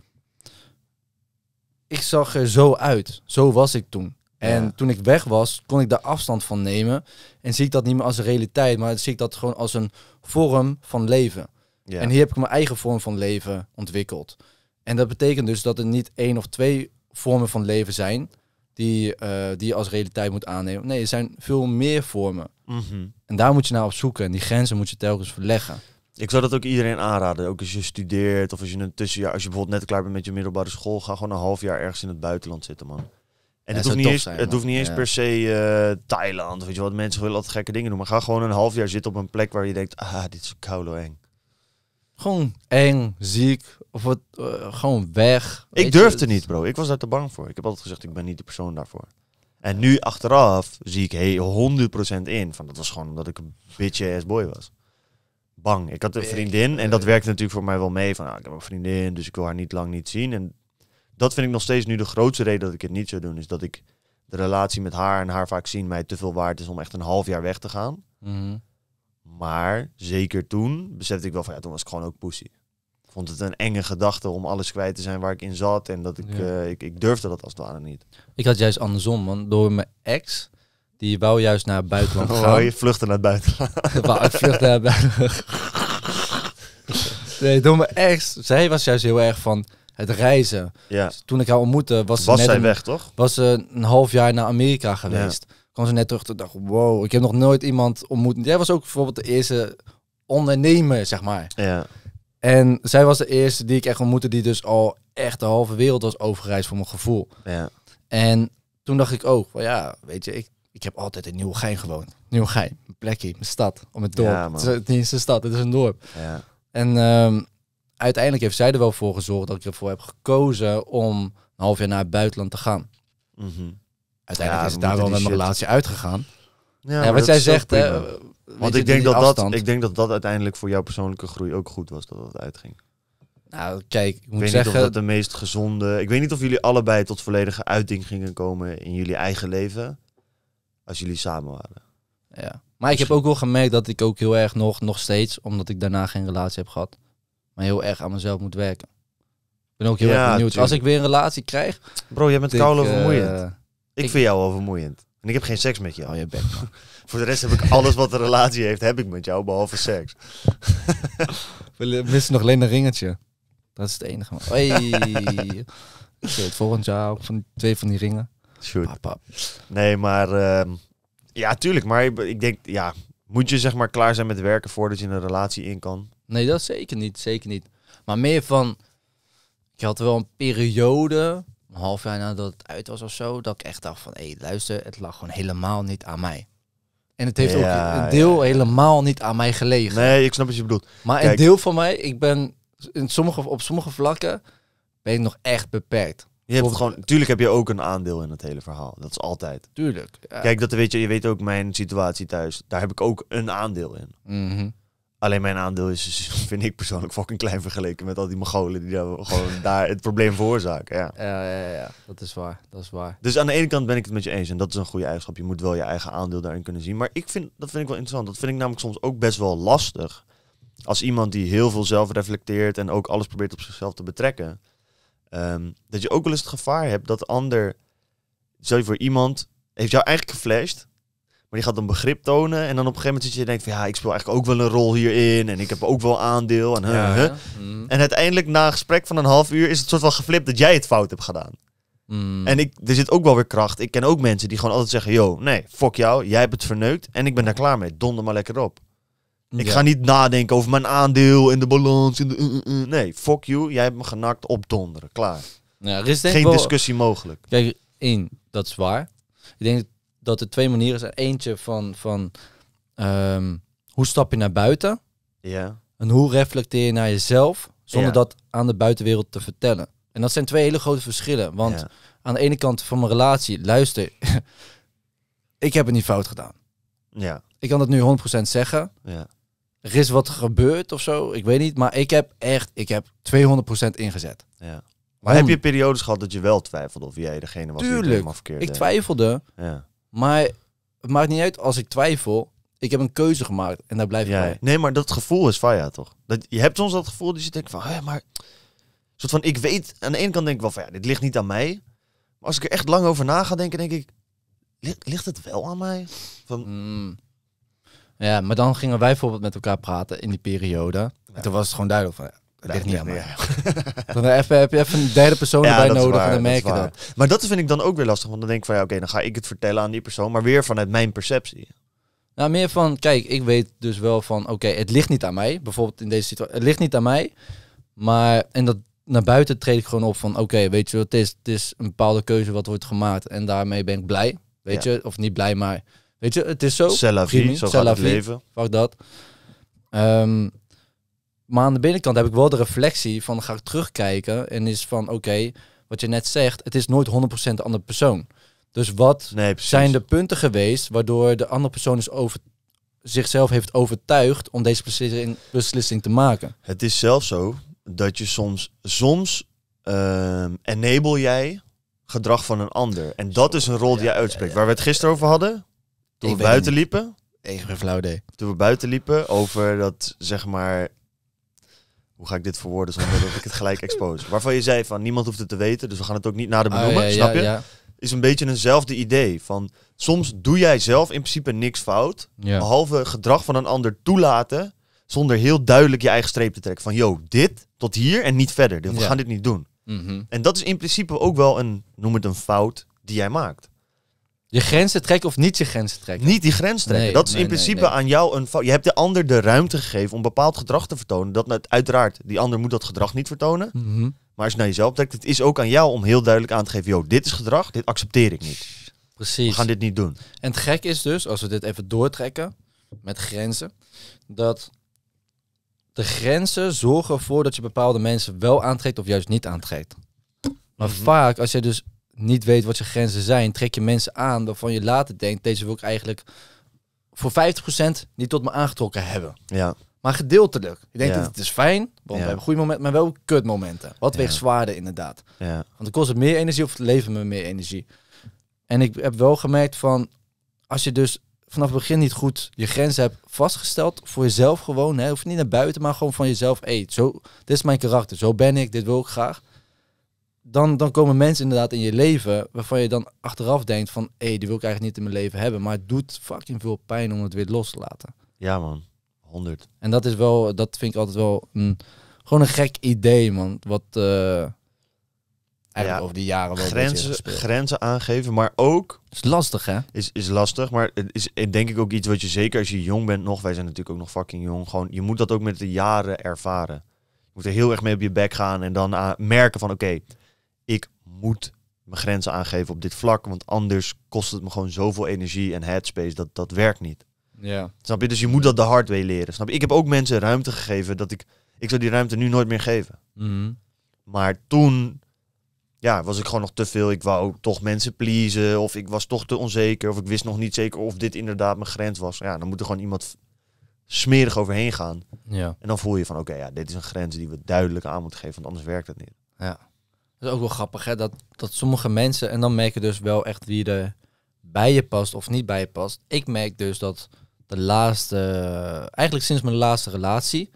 ik zag er zo uit, zo was ik toen. En toen ik weg was, kon ik daar afstand van nemen. En zie ik dat niet meer als realiteit, maar zie ik dat gewoon als een vorm van leven. Ja. En hier heb ik mijn eigen vorm van leven ontwikkeld. En dat betekent dus dat er niet één of twee vormen van leven zijn die, eh, die je als realiteit moet aannemen. Nee, er zijn veel meer vormen. Mhm. En daar moet je naar op zoeken en die grenzen moet je telkens verleggen. Ik zou dat ook iedereen aanraden. Ook als je studeert of als je een tussenjaar, als je bijvoorbeeld net klaar bent met je middelbare school, ga gewoon een half jaar ergens in het buitenland zitten, man. En het, hoeft niet eens, het hoeft niet eens per se uh, Thailand. Weet je wat, mensen willen altijd gekke dingen doen. Maar ga gewoon een half jaar zitten op een plek waar je denkt, ah, dit is koude eng. Gewoon eng, ziek, of wat, eh, gewoon weg. Ik durfde niet, bro. Ik was daar te bang voor. Ik heb altijd gezegd, ik ben niet de persoon daarvoor. En nu achteraf zie ik hey, 100% in. Van, dat was gewoon omdat ik een bitch ass boy was. Bang. Ik had een vriendin en dat werkte natuurlijk voor mij wel mee. Van, ah, ik heb een vriendin, dus ik wil haar niet lang niet zien. En dat vind ik nog steeds nu de grootste reden dat ik het niet zou doen. Is dat ik de relatie met haar en haar vaak zien mij te veel waard is om echt een half jaar weg te gaan. Mm maar zeker toen besefte ik wel van ja, toen was ik gewoon ook pussy. Ik vond het een enge gedachte om alles kwijt te zijn waar ik in zat. En dat ik, eh, ik, ik durfde dat als het ware niet. Ik had juist andersom, want door mijn ex, die wou juist naar het buitenland oh, gaan. Oh, je vluchtte naar het buitenland. wou, ik naar het nee, door mijn ex, zij was juist heel erg van het reizen. Ja. toen ik haar ontmoette, was, was net zij weg, toch? Was ze een half jaar naar Amerika geweest kwam ze net terug toen dacht, wow, ik heb nog nooit iemand ontmoet. Jij was ook bijvoorbeeld de eerste ondernemer, zeg maar. Ja. En zij was de eerste die ik echt ontmoette die dus al echt de halve wereld was overgereisd voor mijn gevoel. Ja. En toen dacht ik ook, van ja, weet je, ik, ik heb altijd in Nieuwegein gewoond. Nieuwegein, mijn plekje, mijn stad, om het dorp. Ja, het, is, een stad, het is een dorp. Ja. En ehm, uiteindelijk heeft zij er wel voor gezorgd dat ik ervoor heb gekozen om een half jaar naar het buitenland te gaan. Mhm uiteindelijk is het daar wel met mijn relatie uitgegaan. Ja, ja wat jij zegt, eh, want ik denk, dat dat, ik denk dat dat uiteindelijk voor jouw persoonlijke groei ook goed was dat dat uitging. Nou, kijk, ik, ik moet weet zeggen... niet of dat de meest gezonde... Ik weet niet of jullie allebei tot volledige uiting gingen komen in jullie eigen leven. Als jullie samen waren. Ja. Maar ik heb ook wel gemerkt dat ik ook heel erg nog, nog steeds, omdat ik daarna geen relatie heb gehad, maar heel erg aan mezelf moet werken. Ik ben ook heel erg benieuwd. Als ik weer een relatie krijg... Bro, jij bent koude vermoeiend. Uh, ik, vind jou al vermoeiend. En ik heb geen seks met jou. Oh, je bent Voor de rest heb ik alles wat een relatie heeft, heb ik met jou, behalve seks. We missen nog alleen een ringetje. Dat is het enige. Man. Hey. het volgend jaar van twee van die ringen. Shoot. Nee, maar ehm, ja, tuurlijk. Maar ik denk, ja, moet je zeg maar klaar zijn met werken voordat je een relatie in kan? Nee, dat zeker niet. Zeker niet. Maar meer van, ik had wel een periode half jaar nadat het uit was of zo, dat ik echt dacht van, hé, hey, luister, het lag gewoon helemaal niet aan mij. En het heeft ook een deel helemaal niet aan mij gelegen. Nee, ik snap wat je bedoelt. Maar een deel van mij, ik ben in sommige, op sommige vlakken ben ik nog echt beperkt. Je hebt gewoon, tuurlijk heb je ook een aandeel in het hele verhaal. Dat is altijd. Tuurlijk. Ja. Kijk, dat weet je, je weet ook mijn situatie thuis. Daar heb ik ook een aandeel in. Mhm. Alleen mijn aandeel is, vind ik persoonlijk fucking klein vergeleken met al die mogolen die daar gewoon daar het probleem veroorzaken. Ja. Ja, ja, ja, dat is waar. Dat is waar. Dus aan de ene kant ben ik het met je eens en dat is een goede eigenschap. Je moet wel je eigen aandeel daarin kunnen zien. Maar ik vind, dat vind ik wel interessant. Dat vind ik namelijk soms ook best wel lastig. Als iemand die heel veel zelf reflecteert en ook alles probeert op zichzelf te betrekken. Ehm, dat je ook wel eens het gevaar hebt dat ander, stel voor iemand, heeft jou eigenlijk geflasht die gaat dan begrip tonen. En dan op een gegeven moment zit je denkt van ja, ik speel eigenlijk ook wel een rol hierin. En ik heb ook wel aandeel. En, mm. en uiteindelijk na een gesprek van een half uur is het soort van geflipt dat jij het fout hebt gedaan. Mm. En ik, er zit ook wel weer kracht. Ik ken ook mensen die gewoon altijd zeggen: Yo, nee, fuck jou, jij hebt het verneukt en ik ben daar klaar mee. Donder maar lekker op. Ik ga niet nadenken over mijn aandeel en de balans. de, eh, eh, eh. Nee, fuck you, jij hebt me genakt, opdonderen, klaar. Ja, er is Geen discussie mogelijk. Kijk, één, dat is waar. Ik denk dat er twee manieren zijn. Eentje van, van ehm, hoe stap je naar buiten? Ja. En hoe reflecteer je naar jezelf zonder dat aan de buitenwereld te vertellen? En dat zijn twee hele grote verschillen. Want aan de ene kant van mijn relatie, luister, ik heb het niet fout gedaan. Ja. Ik kan dat nu 100% zeggen. Ja. Er is wat gebeurd of zo, ik weet niet. Maar ik heb echt, ik heb 200% ingezet. Ja. Maar heb je periodes gehad dat je wel twijfelde of jij degene was Tuurlijk, die het helemaal verkeerd Ik twijfelde. Ja. Maar het maakt niet uit als ik twijfel. Ik heb een keuze gemaakt en daar blijf ik bij. Nee, maar dat gevoel is ja, toch? Dat, je hebt soms dat gevoel dat je denkt van, hé, maar... soort van, ik weet... Aan de ene kant denk ik wel van, ja, dit ligt niet aan mij. Maar als ik er echt lang over na ga denken, denk ik... Ligt, het wel aan mij? Van... Hmm. Ja, maar dan gingen wij bijvoorbeeld met elkaar praten in die periode. En toen was het gewoon duidelijk van, Ligt niet aan mij. dan heb je even een derde persoon bij erbij nodig en dan merk je dat. Maar dat vind ik dan ook weer lastig, want dan denk ik van ja, oké, dan ga ik het vertellen aan die persoon, maar weer vanuit mijn perceptie. Nou, meer van, kijk, ik weet dus wel van, oké, het ligt niet aan mij. Bijvoorbeeld in deze situatie, het ligt niet aan mij. Maar, en dat naar buiten treed ik gewoon op van, oké, weet je, het is, het is een bepaalde keuze wat wordt gemaakt. En daarmee ben ik blij, weet je. Of niet blij, maar, weet je, het is zo. Cellavie, zo gaat het leven. Fuck dat. Um, maar aan de binnenkant heb ik wel de reflectie van ga ik terugkijken en is van oké, wat je net zegt, het is nooit 100% de andere persoon. Dus wat zijn de punten geweest waardoor de andere persoon is over, zichzelf heeft overtuigd om deze beslissing, beslissing te maken? Het is zelfs zo dat je soms, soms uh, ehm, enable jij gedrag van een ander. En dat is een rol die jij uitspreekt. Waar we het gisteren over hadden, toen we buiten liepen. Even flauw Toen we buiten liepen over dat, zeg maar, hoe ga ik dit verwoorden zonder dat ik het gelijk expose? Waarvan je zei van niemand hoeft het te weten, dus we gaan het ook niet naar benoemen, oh, snap ja, je? Ja. Is een beetje eenzelfde idee van soms doe jij zelf in principe niks fout, behalve gedrag van een ander toelaten zonder heel duidelijk je eigen streep te trekken van yo, dit tot hier en niet verder. We gaan dit niet doen. Mhm. En dat is in principe ook wel een noem het een fout die jij maakt. Je grenzen trekken of niet je grenzen trekken? Niet die grens trekken. dat is in principe aan jou een fout. Je hebt de ander de ruimte gegeven om bepaald gedrag te vertonen. Dat met, uiteraard, die ander moet dat gedrag niet vertonen. Mhm. Maar als je naar jezelf trekt, het is ook aan jou om heel duidelijk aan te geven: joh, dit is gedrag, dit accepteer ik niet. Precies. We gaan dit niet doen. En het gek is dus, als we dit even doortrekken met grenzen, dat de grenzen zorgen ervoor dat je bepaalde mensen wel aantrekt of juist niet aantrekt. Maar mhm. vaak, als je dus niet weet wat je grenzen zijn, trek je mensen aan waarvan je later denkt, deze wil ik eigenlijk voor 50% niet tot me aangetrokken hebben. Ja. Maar gedeeltelijk. Ik denk dat het is fijn, want we hebben goede momenten, maar wel kutmomenten. Wat weegt zwaarder inderdaad. Ja. Want dan kost het meer energie of het levert me meer energie. En ik heb wel gemerkt van, als je dus vanaf het begin niet goed je grenzen hebt vastgesteld voor jezelf gewoon, hè, hoef niet naar buiten, maar gewoon van jezelf, hey, zo, dit is mijn karakter, zo ben ik, dit wil ik graag dan, dan komen mensen inderdaad in je leven waarvan je dan achteraf denkt van... hé, hey, die wil ik eigenlijk niet in mijn leven hebben. Maar het doet fucking veel pijn om het weer los te laten. Ja, man. 100. En dat is wel, dat vind ik altijd wel een, gewoon een gek idee, man. Wat uh, over die jaren wel grenzen, grenzen aangeven, maar ook. Is lastig, hè? Is, is lastig, maar het is denk ik ook iets wat je zeker als je jong bent nog. Wij zijn natuurlijk ook nog fucking jong. Gewoon, je moet dat ook met de jaren ervaren. Je moet er heel erg mee op je bek gaan en dan ah, merken van, oké, ik moet mijn grenzen aangeven op dit vlak, want anders kost het me gewoon zoveel energie en headspace, dat, dat werkt niet. Ja. Snap je? Dus je moet dat de hard way leren. Snap je? Ik heb ook mensen ruimte gegeven dat ik, ik zou die ruimte nu nooit meer geven. Mhm. Maar toen ja, was ik gewoon nog te veel. Ik wou toch mensen pleasen. Of ik was toch te onzeker. Of ik wist nog niet zeker of dit inderdaad mijn grens was. Ja, dan moet er gewoon iemand smerig overheen gaan. Ja. En dan voel je van, oké, ja, dit is een grens die we duidelijk aan moeten geven. Want anders werkt het niet. Ja is ook wel grappig, hè? Dat, dat sommige mensen, en dan merk je dus wel echt wie er bij je past of niet bij je past. Ik merk dus dat de laatste, eigenlijk sinds mijn laatste relatie,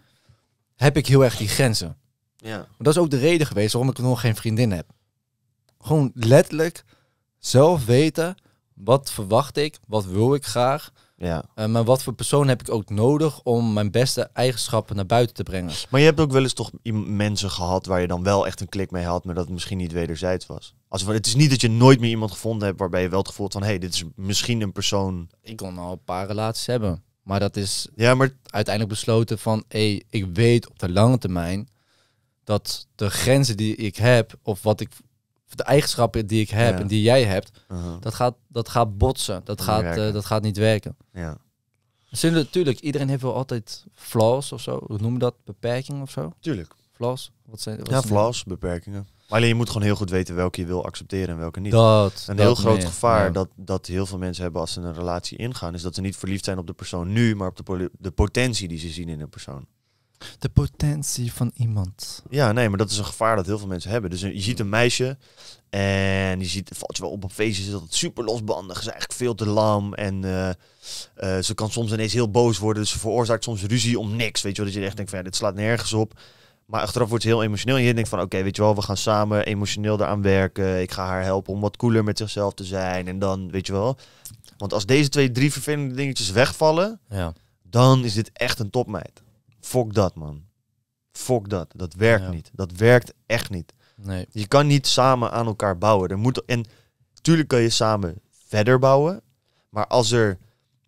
heb ik heel erg die grenzen. Ja. dat is ook de reden geweest waarom ik nog geen vriendin heb. Gewoon letterlijk zelf weten, wat verwacht ik, wat wil ik graag. Ja. Eh, maar wat voor persoon heb ik ook nodig om mijn beste eigenschappen naar buiten te brengen? Maar je hebt ook wel eens toch mensen gehad waar je dan wel echt een klik mee had, maar dat het misschien niet wederzijds was. Als, het is niet dat je nooit meer iemand gevonden hebt waarbij je wel het gevoel had van, hé, hey, dit is misschien een persoon. Ik kon al een paar relaties hebben, maar dat is ja, maar... uiteindelijk besloten van, hé, hey, ik weet op de lange termijn dat de grenzen die ik heb of wat ik de eigenschappen die ik heb en die jij hebt, uh-huh. dat, gaat, dat gaat botsen. Dat, gaat, eh, dat gaat niet werken. Ja. er, natuurlijk, iedereen heeft wel altijd flaws of zo. Hoe noem dat? Beperkingen of zo? Tuurlijk. Flaws? Wat zijn, ja, flaws, beperkingen. Maar alleen je moet gewoon heel goed weten welke je wil accepteren en welke niet. Dat, een heel groot gevaar dat, dat heel veel mensen hebben als ze een relatie ingaan, is dat ze niet verliefd zijn op de persoon nu, maar op de, de potentie die ze zien in een persoon. De potentie van iemand. Ja, nee, maar dat is een gevaar dat heel veel mensen hebben. Dus eh, je ziet een meisje en je ziet, valt je wel op op feestje dat het super losbandig is, eigenlijk veel te lam en eh, eh, ze kan soms ineens heel boos worden. Dus ze veroorzaakt soms ruzie om niks, weet je wel. Dat je echt denkt van ja, dit slaat nergens op. Maar achteraf wordt ze heel emotioneel en je denkt van oké, weet je wel, we gaan samen emotioneel daaraan werken. Ik ga haar helpen om wat cooler met zichzelf te zijn en dan, weet je wel. Want als deze twee, drie vervelende dingetjes wegvallen, ja. dan is dit echt een topmeid fuck dat, man. Fuck dat. Dat werkt niet. Dat werkt echt niet. Nee. Je kan niet samen aan elkaar bouwen. Er moet, en tuurlijk kan je samen verder bouwen. Maar als er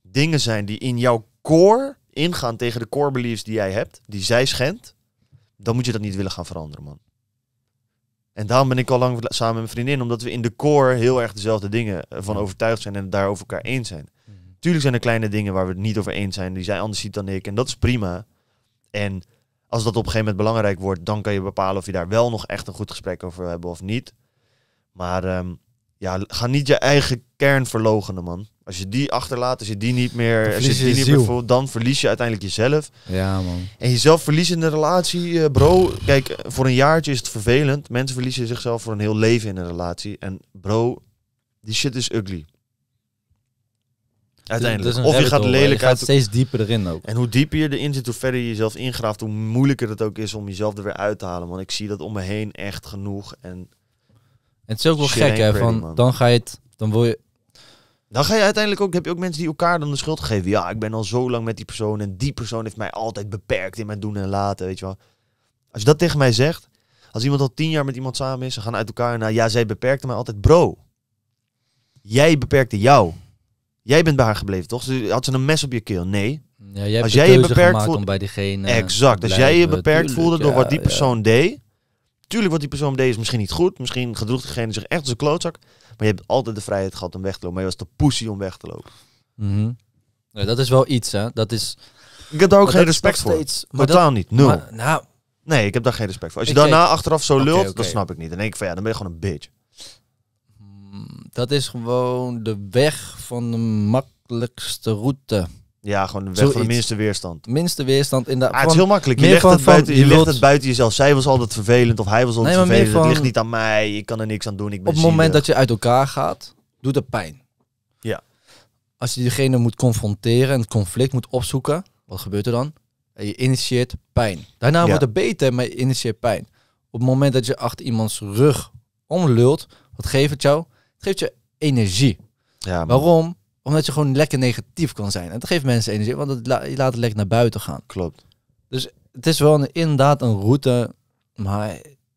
dingen zijn die in jouw core ingaan tegen de core beliefs die jij hebt, die zij schendt, dan moet je dat niet willen gaan veranderen, man. En daarom ben ik al lang samen met mijn vriendin, omdat we in de core heel erg dezelfde dingen eh, van overtuigd zijn en daar over elkaar eens zijn. Mm Tuurlijk zijn er kleine dingen waar we het niet over eens zijn, die zij anders ziet dan ik. En dat is prima. En als dat op een gegeven moment belangrijk wordt, dan kan je bepalen of je daar wel nog echt een goed gesprek over wil hebben of niet. Maar ehm, ja, ga niet je eigen kern verlogenen, man. Als je die achterlaat, als je die niet meer, als je die niet meer voelt, dan verlies je uiteindelijk jezelf. Ja, man. En jezelf verliezen in een relatie, eh, bro. Kijk, voor een jaartje is het vervelend. Mensen verliezen zichzelf voor een heel leven in een relatie. En bro, die shit is ugly of je gaat lelijk je gaat steeds dieper erin ook. En hoe dieper je erin zit, hoe verder je jezelf ingraaft, hoe moeilijker het ook is om jezelf er weer uit te halen. Want ik zie dat om me heen echt genoeg. En, en het is ook wel gek, hè? Van, dan ga je het, dan wil je. Dan ga je uiteindelijk ook, heb je ook mensen die elkaar dan de schuld geven. Ja, ik ben al zo lang met die persoon en die persoon heeft mij altijd beperkt in mijn doen en laten, weet je wel. Als je dat tegen mij zegt, als iemand al tien jaar met iemand samen is, ze gaan uit elkaar naar, ja, zij beperkte mij altijd, bro. Jij beperkte jou. Jij bent bij haar gebleven, toch? had ze een mes op je keel? Nee. Ja, jij als jij je beperkt voelde bij diegene. Exact. Als jij je beperkt voelde door wat die persoon deed. Tuurlijk, wat die persoon deed is misschien niet goed. Misschien gedroeg degene zich echt als een klootzak. Maar je hebt altijd de vrijheid gehad om weg te lopen. Maar je was te poesie om weg te lopen. Mhm. dat is wel iets, hè? Dat is. Ik heb daar ook geen respect voor. Steeds, Totaal niet. Nul. Maar, nou, nee, ik heb daar geen respect voor. Als je daarna achteraf zo lult, dan snap ik niet. Dan denk ik van ja, dan ben je gewoon een bitch. Dat is gewoon de weg van de makkelijkste route. Ja, gewoon de weg van de minste weerstand. Minste weerstand in de. Ah, het is heel makkelijk. Je, legt, het buiten, legt het buiten jezelf. Zij was altijd vervelend of hij was altijd nee, vervelend. Van, het ligt niet aan mij. Ik kan er niks aan doen. Ik ben op het moment dat je uit elkaar gaat, doet het pijn. Ja. Als je diegene moet confronteren en het conflict moet opzoeken, wat gebeurt er dan? Je initieert pijn. Daarna wordt het beter, maar je initieert pijn. Op het moment dat je achter iemands rug omlult, wat geeft het jou? geeft je energie. Ja, Waarom? Omdat je gewoon lekker negatief kan zijn. En dat geeft mensen energie, want het la je laat het lekker naar buiten gaan. Klopt. Dus het is wel inderdaad een route, maar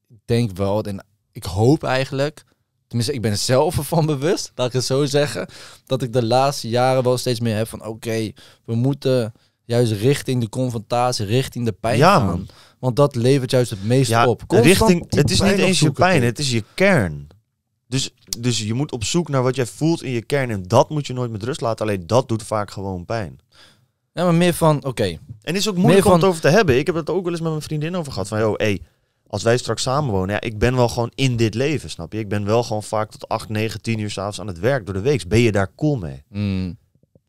ik denk wel, en ik hoop eigenlijk, tenminste ik ben zelf ervan bewust, laat ik het zo zeggen, dat ik de laatste jaren wel steeds meer heb van oké, we moeten juist richting de confrontatie, richting de pijn ja, gaan. Man. Want dat levert juist het meest op. richting, het is niet eens je pijn, het is je kern. Dus, dus je moet op zoek naar wat jij voelt in je kern. En dat moet je nooit met rust laten. Alleen dat doet vaak gewoon pijn. Ja, maar meer van, oké. En is ook moeilijk om het over te hebben. Ik heb het ook wel eens met mijn vriendin over gehad. Van, joh, hé, als wij straks samenwonen, ja, ik ben wel gewoon in dit leven, snap je? Ik ben wel gewoon vaak tot 8, 9, 10 uur s'avonds aan het werk door de week. Ben je daar cool mee? Mm.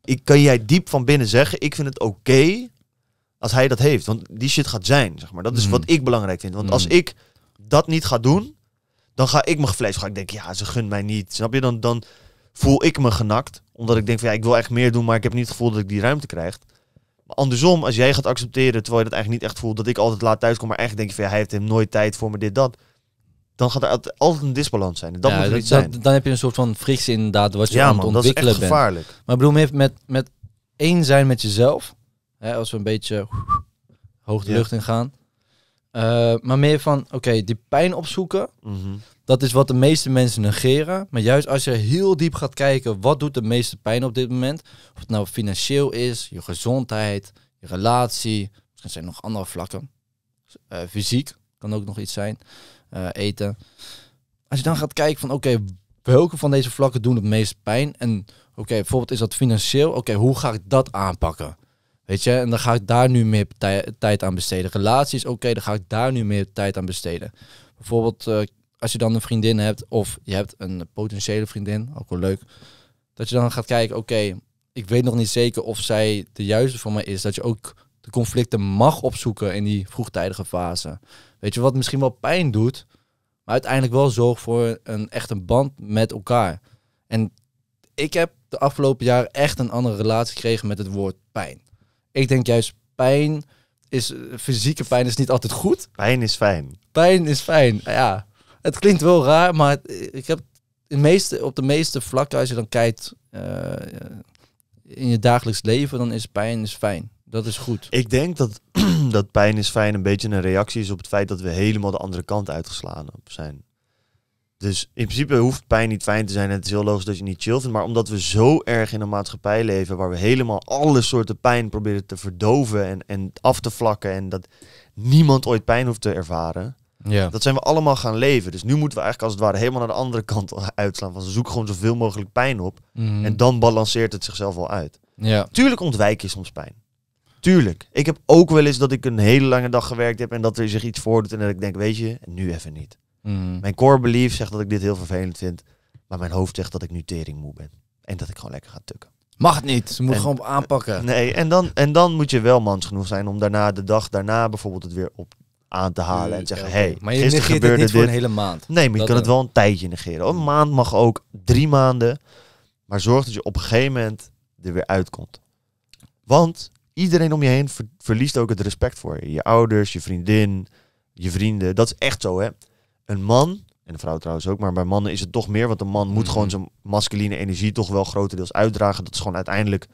Ik kan jij diep van binnen zeggen, ik vind het oké als hij dat heeft. Want die shit gaat zijn, zeg maar. Dat is hmm. wat ik belangrijk vind. Want als hmm. ik dat niet ga doen, dan ga ik me geflasht. Ga ik denken, ja, ze gunt mij niet. Snap je? Dan, dan voel ik me genakt. Omdat ik denk van, ja, ik wil echt meer doen, maar ik heb niet het gevoel dat ik die ruimte krijg. Maar andersom, als jij gaat accepteren, terwijl je dat eigenlijk niet echt voelt, dat ik altijd laat thuis kom, maar eigenlijk denk je van, ja, hij heeft hem nooit tijd voor me, dit, dat. Dan gaat er altijd een disbalans zijn. Dat moet zijn. Dan, heb je een soort van frictie inderdaad, wat je ja, aan ontwikkelen is echt gevaarlijk. Maar ik bedoel, met, met één zijn met jezelf, hè, als we een beetje hoog de lucht in gaan, eh, maar meer van, oké, die pijn opzoeken, mhm. dat is wat de meeste mensen negeren. Maar juist als je heel diep gaat kijken, wat doet de meeste pijn op dit moment? Of het nou financieel is, je gezondheid, je relatie, misschien zijn er nog andere vlakken. Eh, fysiek kan ook nog iets zijn, eh, eten. Als je dan gaat kijken van, oké, welke van deze vlakken doen het meest pijn? En oké, bijvoorbeeld is dat financieel, oké, hoe ga ik dat aanpakken? Weet je, en dan ga ik daar nu meer tijd aan besteden. Relaties, oké, dan ga ik daar nu meer tijd aan besteden. Bijvoorbeeld, eh, als je dan een vriendin hebt of je hebt een potentiële vriendin, ook wel leuk, dat je dan gaat kijken, oké, ik weet nog niet zeker of zij de juiste voor mij is. Dat je ook de conflicten mag opzoeken in die vroegtijdige fase. Weet je, wat misschien wel pijn doet, maar uiteindelijk wel zorgt voor een echte band met elkaar. En ik heb de afgelopen jaar echt een andere relatie gekregen met het woord pijn. Ik denk juist pijn is, eh, fysieke pijn is niet altijd goed. Pijn is fijn. Pijn is fijn, ja. Het klinkt wel raar, maar eh, ik heb in meeste, op de meeste vlakken, als je dan kijkt eh, in je dagelijks leven, dan is pijn is fijn. Dat is goed. Ik denk dat, dat pijn is fijn een beetje een reactie is op het feit dat we helemaal de andere kant uitgeslaan op zijn. Dus in principe hoeft pijn niet fijn te zijn. En het is heel logisch dat je niet chill vindt. Maar omdat we zo erg in een maatschappij leven waar we helemaal alle soorten pijn proberen te verdoven en, en af te vlakken. En dat niemand ooit pijn hoeft te ervaren. Ja. Dat zijn we allemaal gaan leven. Dus nu moeten we eigenlijk als het ware helemaal naar de andere kant uitslaan. Van zoek gewoon zoveel mogelijk pijn op. Mhm. En dan balanceert het zichzelf wel uit. Ja. Tuurlijk ontwijk je soms pijn. Tuurlijk. Ik heb ook wel eens dat ik een hele lange dag gewerkt heb en dat er zich iets voordoet en dat ik denk, weet je, nu even niet. Mhm. Mijn core belief zegt dat ik dit heel vervelend vind. Maar mijn hoofd zegt dat ik nu tering ben. En dat ik gewoon lekker ga tukken. Mag het niet. Ze moeten gewoon aanpakken. Nee, en dan, en dan moet je wel mans genoeg zijn om daarna de dag daarna bijvoorbeeld het weer op aan te halen en zeggen, hey, maar je gisteren gebeurde niet dit. voor een hele maand. Nee, maar je kan het eh, wel een tijdje negeren. Een mm. maand mag ook, drie maanden. Maar zorg dat je op een gegeven moment er weer uitkomt. Want iedereen om je heen verliest ook het respect voor je. Je ouders, je vriendin, je vrienden. Dat is echt zo, hè een man, en een vrouw trouwens ook, maar bij mannen is het toch meer, want een man moet gewoon mhm. zijn masculine energie toch wel grotendeels uitdragen. Dat is gewoon uiteindelijk.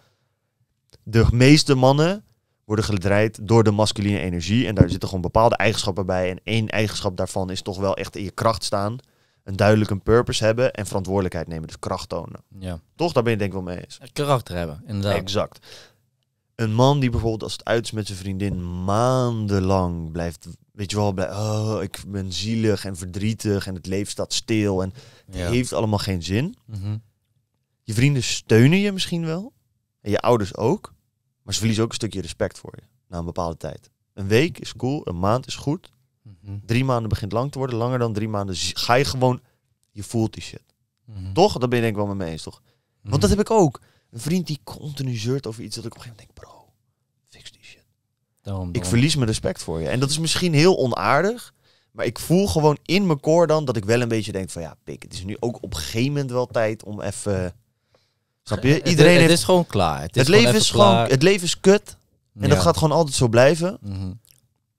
De meeste mannen worden gedraaid door de masculine energie. En daar zitten gewoon bepaalde eigenschappen bij. En één eigenschap daarvan is toch wel echt in je kracht staan. Een duidelijk een purpose hebben en verantwoordelijkheid nemen. Dus kracht tonen. Ja. Toch? Daar ben je denk ik wel mee eens. Karakter hebben, inderdaad. Exact een man die bijvoorbeeld als het uit is met zijn vriendin maandenlang blijft, weet je wel, blijft, oh, ik ben zielig en verdrietig en het leven staat stil en het heeft allemaal geen zin. Mhm. Je vrienden steunen je misschien wel en je ouders ook, maar ze verliezen ook een stukje respect voor je na een bepaalde tijd. Een week is cool, een maand is goed, mhm. drie maanden begint lang te worden, langer dan drie maanden ga je gewoon, je voelt die shit. Mhm. Toch? Dat ben ik wel mee eens, toch? Want dat heb ik ook. Een vriend die continu zeurt over iets dat ik op een gegeven moment denk, bro, fix die shit. Ik verlies mijn respect voor je. En dat is misschien heel onaardig, maar ik voel gewoon in mijn koor dan dat ik wel een beetje denk van, ja, pik, het is nu ook op een gegeven moment wel tijd om even... Snap je? Iedereen het, het, is gewoon klaar. Het, leven is gewoon, het leven is kut. En dat gaat gewoon altijd zo blijven. Mhm.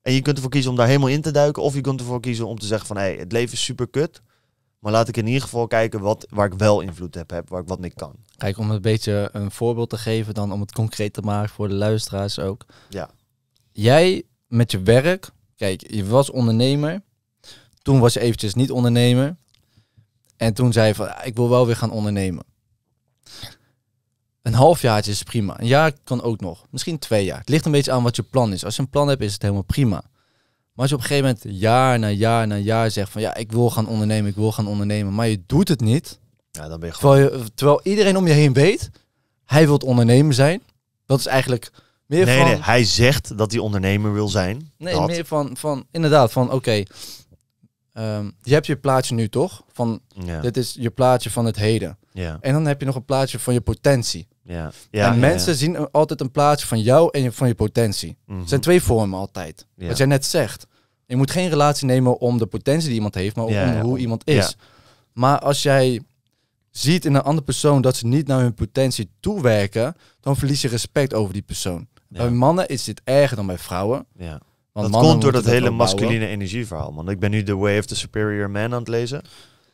En je kunt ervoor kiezen om daar helemaal in te duiken. Of je kunt ervoor kiezen om te zeggen van... Hey, het leven is super kut. Maar laat ik in ieder geval kijken wat, waar ik wel invloed heb, heb. Waar ik wat niet kan. Kijk, om een beetje een voorbeeld te geven, dan om het concreet te maken voor de luisteraars ook. Ja. Jij met je werk, kijk, je was ondernemer. Toen was je eventjes niet ondernemer. En toen zei je van, ah, ik wil wel weer gaan ondernemen. Een halfjaartje is prima. Een jaar kan ook nog. Misschien twee jaar. Het ligt een beetje aan wat je plan is. Als je een plan hebt, is het helemaal prima. Maar als je op een gegeven moment jaar na jaar na jaar zegt van ja, ik wil gaan ondernemen, ik wil gaan ondernemen, maar je doet het niet, ja, dan ben je terwijl, iedereen om je heen weet, hij wil ondernemer zijn. Dat is eigenlijk meer van... Nee, hij zegt dat hij ondernemer wil zijn. Nee, meer van, van inderdaad, van oké, ehm, je hebt je plaatje nu toch? Van, ja. dit is je plaatje van het heden. Ja. En dan heb je nog een plaatje van je potentie. Ja. ja en mensen zien altijd een plaatje van jou en van je potentie. Mm zijn twee vormen altijd. Wat jij net zegt. Je moet geen relatie nemen om de potentie die iemand heeft, maar om hoe iemand is. Maar als jij ziet in een andere persoon dat ze niet naar hun potentie toewerken, dan verlies je respect over die persoon. Bij mannen is dit erger dan bij vrouwen. Ja. Want dat komt door dat hele masculine energieverhaal, man. Ik ben nu The Way of the Superior Man aan het lezen.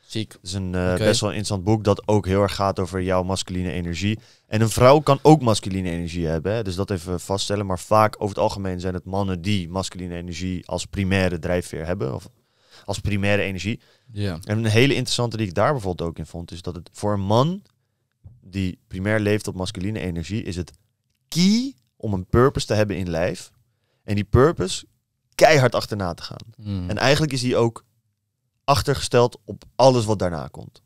Ziek. Het is een eh, best wel interessant boek dat ook heel erg gaat over jouw masculine energie. En een vrouw kan ook masculine energie hebben, hè? dus dat even vaststellen. Maar vaak over het algemeen zijn het mannen die masculine energie als primaire drijfveer hebben. Of als primaire energie. Ja. En een hele interessante die ik daar bijvoorbeeld ook in vond, is dat het voor een man die primair leeft op masculine energie, is het key om een purpose te hebben in lijf. En die purpose keihard achterna te gaan. Hmm. En eigenlijk is die ook achtergesteld op alles wat daarna komt.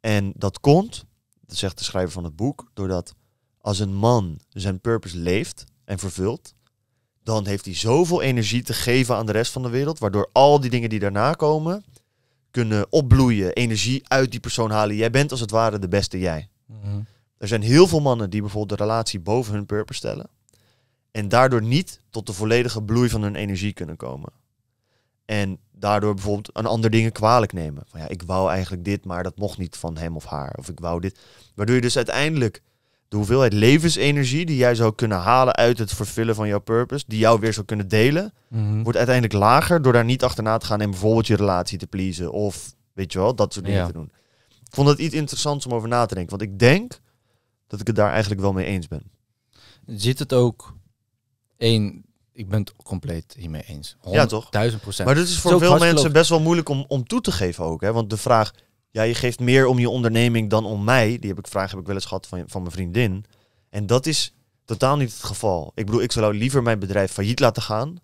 En dat komt, zegt de schrijver van het boek, doordat als een man zijn purpose leeft en vervult, dan heeft hij zoveel energie te geven aan de rest van de wereld, waardoor al die dingen die daarna komen kunnen opbloeien, energie uit die persoon halen. Jij bent als het ware de beste jij. Mhm. Er zijn heel veel mannen die bijvoorbeeld de relatie boven hun purpose stellen en daardoor niet tot de volledige bloei van hun energie kunnen komen. En daardoor bijvoorbeeld aan andere dingen kwalijk nemen. Van ja, ik wou eigenlijk dit, maar dat mocht niet van hem of haar. Of ik wou dit. Waardoor je dus uiteindelijk de hoeveelheid levensenergie die jij zou kunnen halen uit het vervullen van jouw purpose, die jou weer zou kunnen delen, mhm. wordt uiteindelijk lager door daar niet achterna te gaan en bijvoorbeeld je relatie te pleasen of weet je wel, dat soort dingen te doen. Ik vond dat iets interessants om over na te denken, want ik denk dat ik het daar eigenlijk wel mee eens ben. Zit het ook één, ik ben het compleet hiermee eens. ja, toch? Duizend procent. Maar dit is voor veel mensen best wel moeilijk om, om toe te geven ook. Hè? Want de vraag, ja, je geeft meer om je onderneming dan om mij. Die heb ik, vraag heb ik wel eens gehad van, van mijn vriendin. En dat is totaal niet het geval. Ik bedoel, ik zou liever mijn bedrijf failliet laten gaan.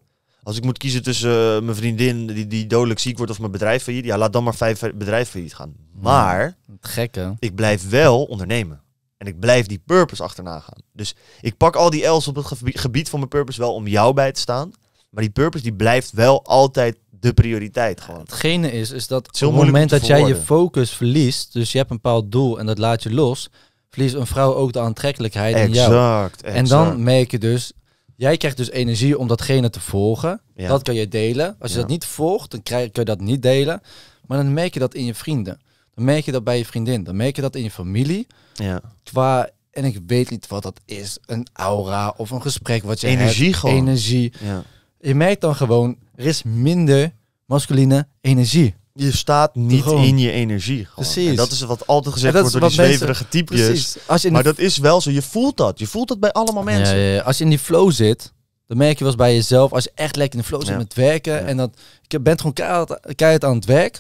Als ik moet kiezen tussen eh, mijn vriendin die, die dodelijk ziek wordt of mijn bedrijf failliet, ja, laat dan maar vijf bedrijf failliet gaan. Hmm. Maar, gekke. ik blijf wel ondernemen. En ik blijf die purpose achterna gaan. Dus ik pak al die L's op het gebied van mijn purpose wel om jou bij te staan. Maar die purpose die blijft wel altijd de prioriteit gewoon. Hetgene is, is dat op het moment dat jij je focus verliest, dus je hebt een bepaald doel en dat laat je los, verliest een vrouw ook de aantrekkelijkheid exact, in jou. Exact. En dan merk je dus, jij krijgt dus energie om datgene te volgen. Ja. Dat kan je delen. Als je dat niet volgt, dan krijg, kun je dat niet delen. Maar dan merk je dat in je vrienden. Dan merk je dat bij je vriendin. Dan merk je dat in je familie. Ja. Qua en ik weet niet wat dat is. Een aura of een gesprek wat je energie Gewoon. Energie. Ja. Je merkt dan gewoon, er is minder masculine energie. Je staat niet in je energie. Gewoon. Precies. dat is wat altijd gezegd wordt door die zweverige typjes. Precies. Als maar dat is wel zo. Je voelt dat. Je voelt dat bij allemaal mensen. Ja, Als je in die flow zit, dan merk je wel eens bij jezelf. Als je echt lekker in de flow zit met werken. En dat, je bent gewoon keihard, keihard, aan het werk.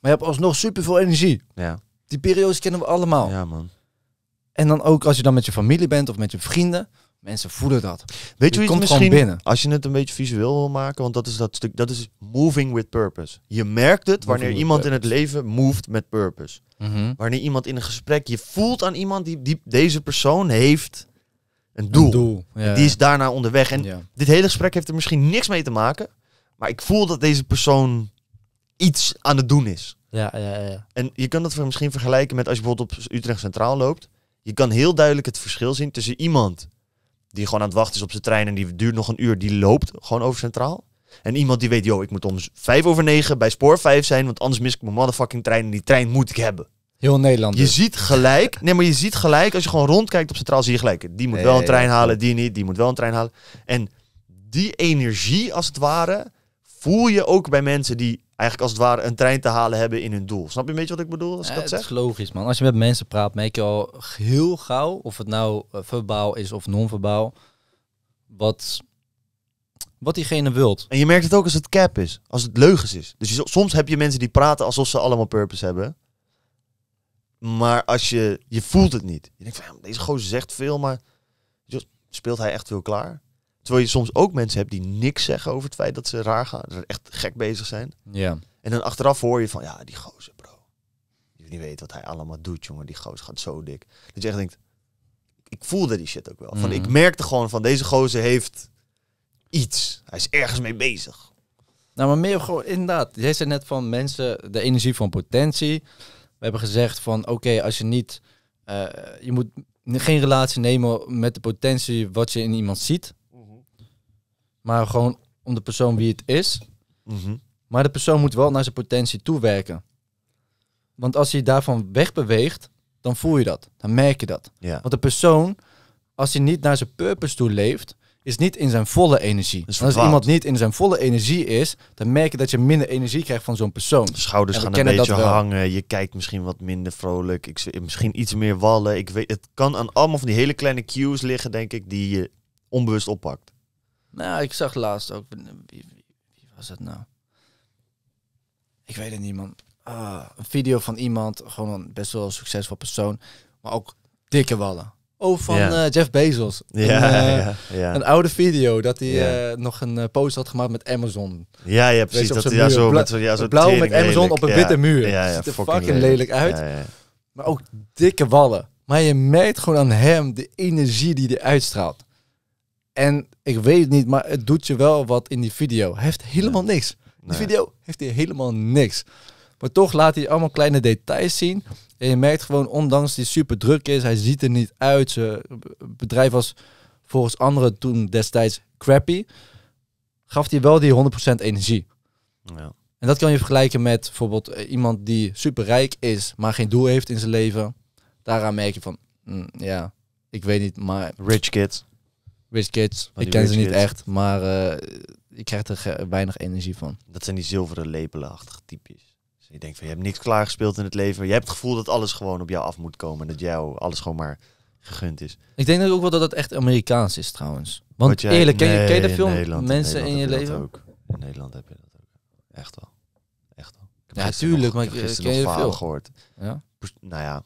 Maar je hebt alsnog super veel energie. Ja. Die periodes kennen we allemaal. Ja, man. En dan ook als je dan met je familie bent of met je vrienden. Mensen voelen dat. Weet je, je komt misschien, binnen. Als je het een beetje visueel wil maken, want dat is dat stuk, dat is moving with purpose. Je merkt het wanneer iemand in het leven moved met purpose. Mhm. Wanneer iemand in een gesprek, je voelt aan iemand die, die deze persoon heeft een doel. Een doel Die is daarna onderweg. En dit hele gesprek heeft er misschien niks mee te maken, maar ik voel dat deze persoon iets aan het doen is. Ja, ja, ja. En je kan dat misschien vergelijken met als je bijvoorbeeld op Utrecht Centraal loopt. Je kan heel duidelijk het verschil zien tussen iemand die gewoon aan het wachten is op zijn trein en die duurt nog een uur, die loopt gewoon over Centraal. En iemand die weet, joh, ik moet om vijf over negen bij spoor vijf zijn, want anders mis ik mijn motherfucking trein en die trein moet ik hebben. Heel Nederland. Je dus. ziet gelijk, nee, maar je ziet gelijk, als je gewoon rondkijkt op Centraal, zie je gelijk, die moet wel een trein halen, die niet, die moet wel een trein halen. En die energie, als het ware, voel je ook bij mensen die eigenlijk als het ware een trein te halen hebben in hun doel. Snap je een beetje wat ik bedoel als ik dat zeg? Het is logisch, man. Als je met mensen praat, merk je al heel gauw, of het nou eh, verbaal is of non-verbaal, wat, wat diegene wilt. En je merkt het ook als het cap is, als het leugens is. Dus soms heb je mensen die praten alsof ze allemaal purpose hebben. Maar als je, je voelt het niet. Je denkt van, ja, deze gozer zegt veel, maar speelt hij echt veel klaar? Terwijl je soms ook mensen hebt die niks zeggen over het feit dat ze raar gaan. Dat ze echt gek bezig zijn. Ja. En dan achteraf hoor je van, ja, die gozer, bro. die niet weet wat hij allemaal doet, jongen. Die gozer gaat zo dik. Dat je echt denkt, ik voelde die shit ook wel. Van, mhm. Ik merkte gewoon van, deze gozer heeft iets. Hij is ergens mee bezig. Nou, maar meer gewoon, inderdaad. Jij zei net van mensen, de energie van potentie. We hebben gezegd van, oké, als je niet... Eh, je moet geen relatie nemen met de potentie wat je in iemand ziet maar gewoon om de persoon wie het is. Mhm. Maar de persoon moet wel naar zijn potentie toewerken. Want als hij daarvan wegbeweegt, dan voel je dat. Dan merk je dat. Want de persoon, als hij niet naar zijn purpose toe leeft, is niet in zijn volle energie. Dus als iemand niet in zijn volle energie is, dan merk je dat je minder energie krijgt van zo'n persoon. De schouders gaan een beetje hangen, je kijkt misschien wat minder vrolijk, ik, misschien iets meer wallen. Ik weet, het kan aan allemaal van die hele kleine cues liggen, denk ik, die je onbewust oppakt. Nou, ik zag laatst ook. Wie, was het nou? Ik weet het niet, man. Ah, een video van iemand, gewoon een best wel succesvol persoon, maar ook dikke wallen. Oh, van eh, Jeff Bezos. Ja, een, eh, een, oude video dat hij eh, nog een post had gemaakt met Amazon. Ja, ja precies. Dat, ja, zo, met, ja, zo blauw met Amazon op een witte muur. Ja, ja, ziet er fucking, lelijk, uit. Maar ook dikke wallen. Maar je merkt gewoon aan hem de energie die hij uitstraalt. En ik weet het niet, maar het doet je wel wat in die video. Hij heeft helemaal niks. Die video heeft hij helemaal niks. Maar toch laat hij allemaal kleine details zien. En je merkt gewoon, ondanks die super druk is, hij ziet er niet uit. Zijn bedrijf was volgens anderen toen destijds crappy. Gaf hij wel die 100% energie. Ja. En dat kan je vergelijken met bijvoorbeeld eh, iemand die super rijk is, maar geen doel heeft in zijn leven. Daaraan merk je van, mm, ja, ik weet niet, maar... Rich kids. Kids. ik ken ze niet echt, maar uh, ik krijg er weinig energie van. Dat zijn die zilveren lepelachtige typjes. Dus je denkt van, je hebt niks klaargespeeld in het leven. Je hebt het gevoel dat alles gewoon op jou af moet komen. En dat jou alles gewoon maar gegund is. Ik denk ook wel dat dat echt Amerikaans is trouwens. Want eerlijk, ken, je, ken de film Mensen in, je, leven? Ook. In Nederland heb je dat ook. Echt wel. Echt wel. Ja, tuurlijk, nog, maar ik heb je, ken veel gehoord. Ja? Nou ja,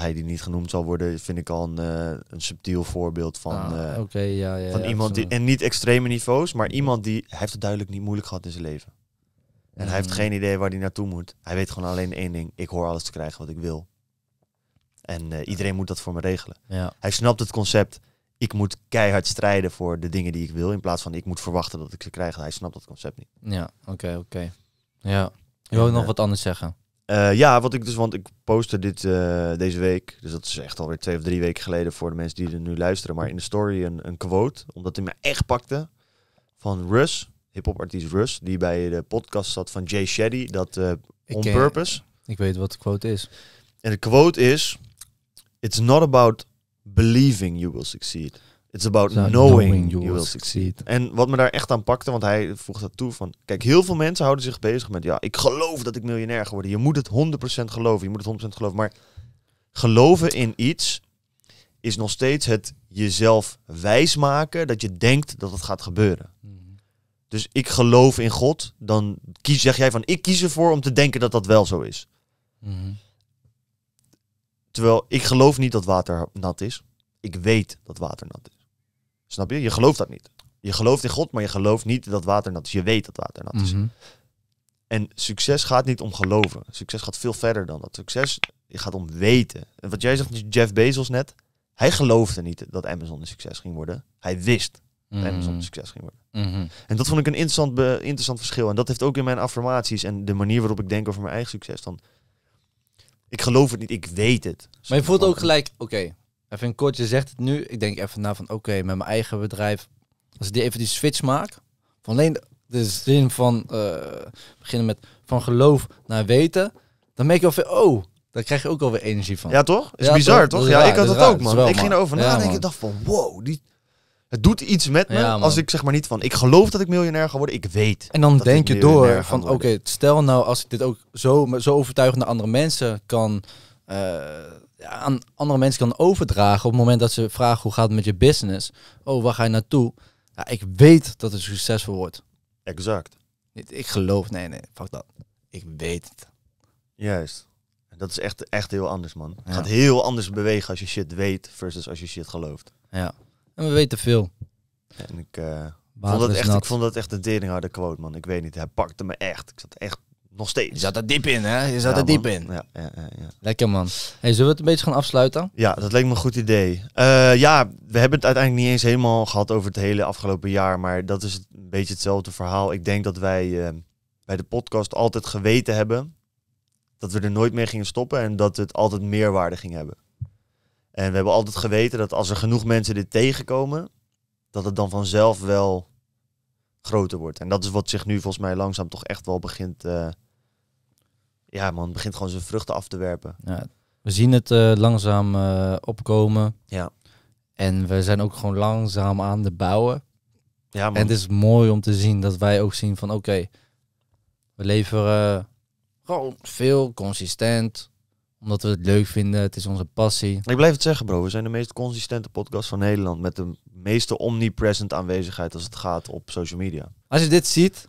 hij die niet genoemd zal worden, vind ik al een, eh, een subtiel voorbeeld van, ah, eh, van iemand die, en niet extreme niveaus, maar iemand die, heeft het duidelijk niet moeilijk gehad in zijn leven. En hij heeft mm. geen idee waar hij naartoe moet. Hij weet gewoon alleen één ding, ik hoor alles te krijgen wat ik wil. En eh, iedereen moet dat voor me regelen. Hij snapt het concept, ik moet keihard strijden voor de dingen die ik wil, in plaats van ik moet verwachten dat ik ze krijg. Hij snapt dat concept niet. Ja, oké, oké. Okay. Ja, je wil nog wat anders zeggen? Eh, ja, wat ik dus, want ik postte dit eh, deze week, dus dat is echt alweer twee of drie weken geleden voor de mensen die er nu luisteren, maar in de story een, een quote, omdat hij me echt pakte, van Rus hip-hop artiest die bij de podcast zat van Jay Shetty, dat eh, On Purpose. Ik weet wat de quote is. En de quote is, it's not about believing you will succeed. It's about knowing, you will, succeed. En wat me daar echt aan pakte, want hij voegt dat toe van... Kijk, heel veel mensen houden zich bezig met... Ja, ik geloof dat ik miljonair geworden. Je moet het 100% geloven. Je moet het 100% geloven. Maar geloven in iets is nog steeds het jezelf wijs maken dat je denkt dat het gaat gebeuren. Mhm. Dus ik geloof in God, dan kies, zeg jij van ik kies ervoor om te denken dat dat wel zo is. Mhm. Terwijl ik geloof niet dat water nat is. Ik weet dat water nat is. Snap je? Je gelooft dat niet. Je gelooft in God, maar je gelooft niet dat water nat is. Je weet dat water nat is. Mhm. En succes gaat niet om geloven. Succes gaat veel verder dan dat. Succes gaat om weten. En wat jij zegt, Jeff Bezos net. Hij geloofde niet dat Amazon een succes ging worden. Hij wist dat mhm. Amazon een succes ging worden. Mhm. En dat vond ik een interessant, interessant verschil. En dat heeft ook in mijn affirmaties en de manier waarop ik denk over mijn eigen succes. Dan, ik geloof het niet, ik weet het. Maar je voelt ook gelijk, oké, Even kort, je zegt het nu. Ik denk even na van oké, met mijn eigen bedrijf. Als ik die even die switch maak. Van alleen de zin van uh, beginnen met van geloof naar weten. Dan merk je al veel, oh, daar krijg je ook alweer energie van. Ja, toch? Is bizar, toch? Ja, ik had dat, ook, man. Wel, ik ging erover nadenken. Ja, en ik dacht van, wow, die, het doet iets met me. als ik zeg maar niet van, ik geloof dat ik miljonair ga worden. Ik weet. En dan denk je door van, oké, stel nou als ik dit ook zo, zo overtuigend andere mensen kan... Eh, aan andere mensen kan overdragen op het moment dat ze vragen hoe gaat het met je business? Oh, waar ga je naartoe? Ja, ik weet dat het succesvol wordt. Exact. ik geloof, nee, nee, fuck dat. Ik weet het. Juist. Dat is echt, echt heel anders, man. Het gaat heel anders bewegen als je shit weet versus als je shit gelooft. Ja, en we weten veel. En ik, uh, vond dat echt, ik vond dat echt een teringharde quote, man. Ik weet niet, hij pakte me echt. Ik zat echt nog steeds. Je zat er diep in, hè? Je zat er diep in. Ja, ja, ja, Lekker, man. Hey, zullen we het een beetje gaan afsluiten? Ja, dat leek me een goed idee. Eh, ja, we hebben het uiteindelijk niet eens helemaal gehad over het hele afgelopen jaar. Maar dat is een beetje hetzelfde verhaal. Ik denk dat wij eh, bij de podcast altijd geweten hebben dat we er nooit meer gingen stoppen en dat het altijd meerwaarde ging hebben. En we hebben altijd geweten dat als er genoeg mensen dit tegenkomen, dat het dan vanzelf wel groter wordt. En dat is wat zich nu volgens mij langzaam toch echt wel begint... Uh, ja man, begint gewoon zijn vruchten af te werpen. Ja, we zien het eh, langzaam eh, opkomen. Ja. En we zijn ook gewoon langzaam aan de bouwen. Ja, man. En het is mooi om te zien dat wij ook zien van oké, we leveren gewoon veel, consistent. Omdat we het leuk vinden, het is onze passie. Ik blijf het zeggen bro, we zijn de meest consistente podcast van Nederland. Met de meeste omnipresent aanwezigheid als het gaat op social media. Als je dit ziet,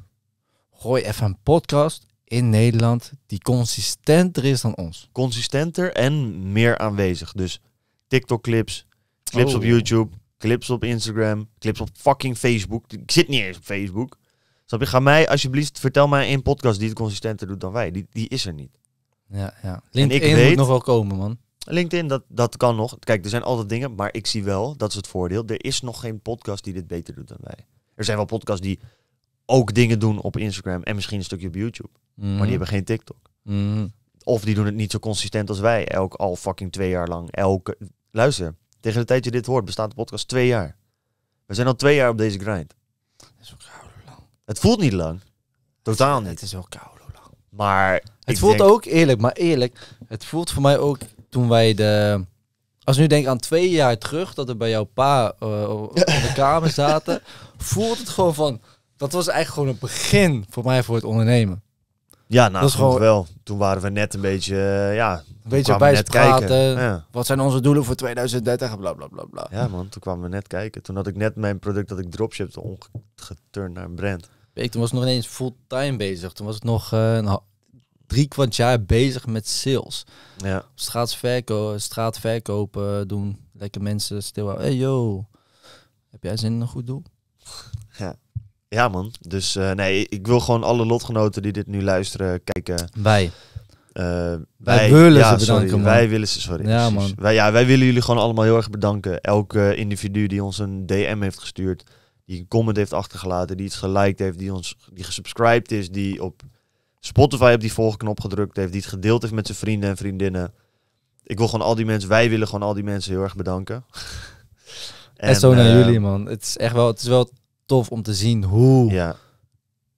gooi even een podcast in Nederland die consistenter is dan ons. Consistenter en meer aanwezig. Dus TikTok-clips, clips op oh. YouTube, clips op Instagram, clips op fucking Facebook. Ik zit niet eens op Facebook. Snap je? Ga mij alsjeblieft, vertel mij een podcast die het consistenter doet dan wij. Die, die is er niet. Ja, ja. LinkedIn weet, moet nog wel komen, man. LinkedIn, dat, dat kan nog. Kijk, er zijn altijd dingen, maar ik zie wel, dat is het voordeel. Er is nog geen podcast die dit beter doet dan wij. Er zijn wel podcasts die ook dingen doen op Instagram en misschien een stukje op YouTube. Maar die mhm. hebben geen TikTok. Mhm. Of die doen het niet zo consistent als wij. Elk al fucking twee jaar lang. Elke. Luister, tegen de tijd je dit hoort, bestaat de podcast twee jaar. We zijn al twee jaar op deze grind. is lang. Het voelt niet lang. Totaal niet. Het is wel koud lang. Maar. Het voelt ook eerlijk, maar eerlijk. Het voelt voor mij ook toen wij de. Als nu denk aan twee jaar terug dat we bij jouw pa uh, op de kamer zaten, voelt het gewoon van dat was eigenlijk gewoon het begin voor mij voor het ondernemen. Ja, nou, dat is gewoon wel. Toen waren we net een beetje, eh, ja, een beetje bij net praten. Wat zijn onze doelen voor 2030? Bla bla bla bla. Ja, man, toen kwamen we net kijken. Toen had ik net mijn product dat ik dropshipte omgeturnd naar een brand. Ik toen was nog ineens fulltime bezig. Toen was het nog eh, drie kwart jaar bezig met sales. Ja. Straatverkopen, straatverkopen doen. Lekker mensen stil. Hey yo, heb jij zin in een goed doel? Ja. Ja, man. Dus eh, nee, ik wil gewoon alle lotgenoten die dit nu luisteren, kijken. Wij. Eh, wij, willen ja, ze Sorry, wij willen ze, sorry. Ja, man. Wij, ja, wij willen jullie gewoon allemaal heel erg bedanken. Elke individu die ons een DM heeft gestuurd, die een comment heeft achtergelaten, die iets geliked heeft, die ons die gesubscribed is, die op Spotify op die volgknop gedrukt heeft, die het gedeeld heeft met zijn vrienden en vriendinnen. Ik wil gewoon al die mensen, wij willen gewoon al die mensen heel erg bedanken. en, zo naar eh, jullie, man. Het is echt wel, het is wel tof om te zien hoe ja. de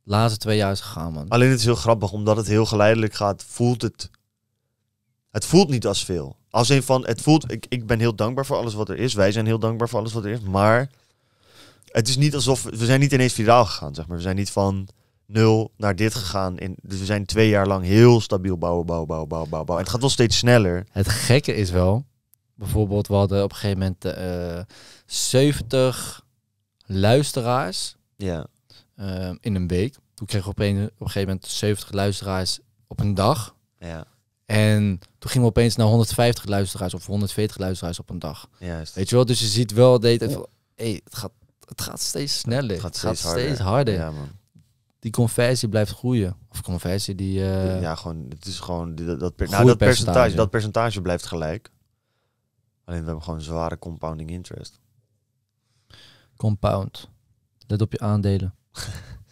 laatste twee jaar is gegaan, man. Alleen het is heel grappig, omdat het heel geleidelijk gaat, voelt het... Het voelt niet als veel. Als een van, het voelt, ik, ik ben heel dankbaar voor alles wat er is. Wij zijn heel dankbaar voor alles wat er is. Maar het is niet alsof, we zijn niet ineens viraal gegaan, zeg maar. We zijn niet van nul naar dit gegaan. In, dus we zijn twee jaar lang heel stabiel bouwen, bouwen, bouwen, bouwen, bouwen. En het gaat wel steeds sneller. Het gekke is wel, bijvoorbeeld, we hadden op een gegeven moment uh, eh, 70 luisteraars ja. Ehm, in een week. Toen kreeg we op een, op een gegeven moment 70 luisteraars op een dag. Ja. En toen gingen we opeens naar 150 luisteraars of 140 luisteraars op een dag. Weet je wel, dus je ziet wel dat hey, het, gaat, het gaat steeds sneller. Het gaat steeds, steeds harder. Ja, man. Die conversie blijft groeien. Of conversie die. Eh, ja, gewoon, het is gewoon. Dat, dat, per, nou, dat, percentage, dat percentage blijft gelijk. Alleen we hebben gewoon zware compounding interest. Compound. Let op je aandelen.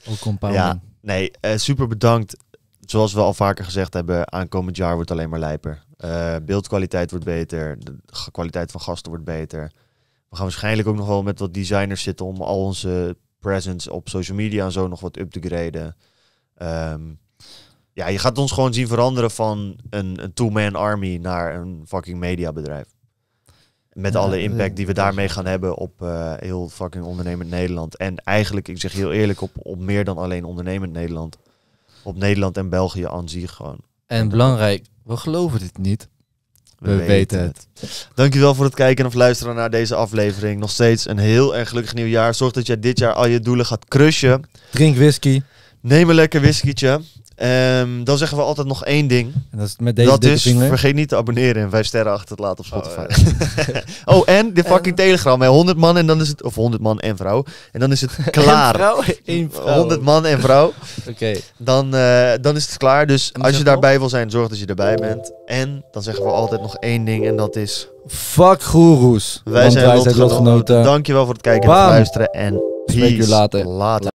Ook compound. Ja, nee, eh, super bedankt. Zoals we al vaker gezegd hebben, aankomend jaar wordt alleen maar lijper. Eh, beeldkwaliteit wordt beter, de kwaliteit van gasten wordt beter. We gaan waarschijnlijk ook nog wel met wat designers zitten om al onze presence op social media en zo nog wat up te graden. Ehm, ja, je gaat ons gewoon zien veranderen van een, een two-man army naar een fucking mediabedrijf. Met alle impact die we daarmee gaan hebben op eh, heel fucking ondernemend Nederland. En eigenlijk, ik zeg heel eerlijk, op, op meer dan alleen ondernemend Nederland. Op Nederland en België aan zich gewoon. En belangrijk, we geloven dit niet. We, weten het. Dankjewel voor het kijken of luisteren naar deze aflevering. Nog steeds een heel erg gelukkig nieuwjaar. Zorg dat jij dit jaar al je doelen gaat crushen. Drink whisky. Neem een lekker whiskytje. Ehm, dan zeggen we altijd nog één ding. En dat is met deze dat is, vergeet niet te abonneren en vijf sterren achter te laten op oh, Spotify. Oh, en de fucking Telegram. Hè. 100 man en dan is het... Of 100 man en vrouw. En dan is het klaar. vrouw? 100 man en vrouw. Oké. Dan, eh, dan is het klaar. Dus als je daarbij wil zijn, zorg dat je erbij bent. En dan zeggen we altijd nog één ding en dat is... Fuck goeroes. Wij zijn, lotgenoten. Dankjewel voor het kijken en het luisteren. En peace. Later. later.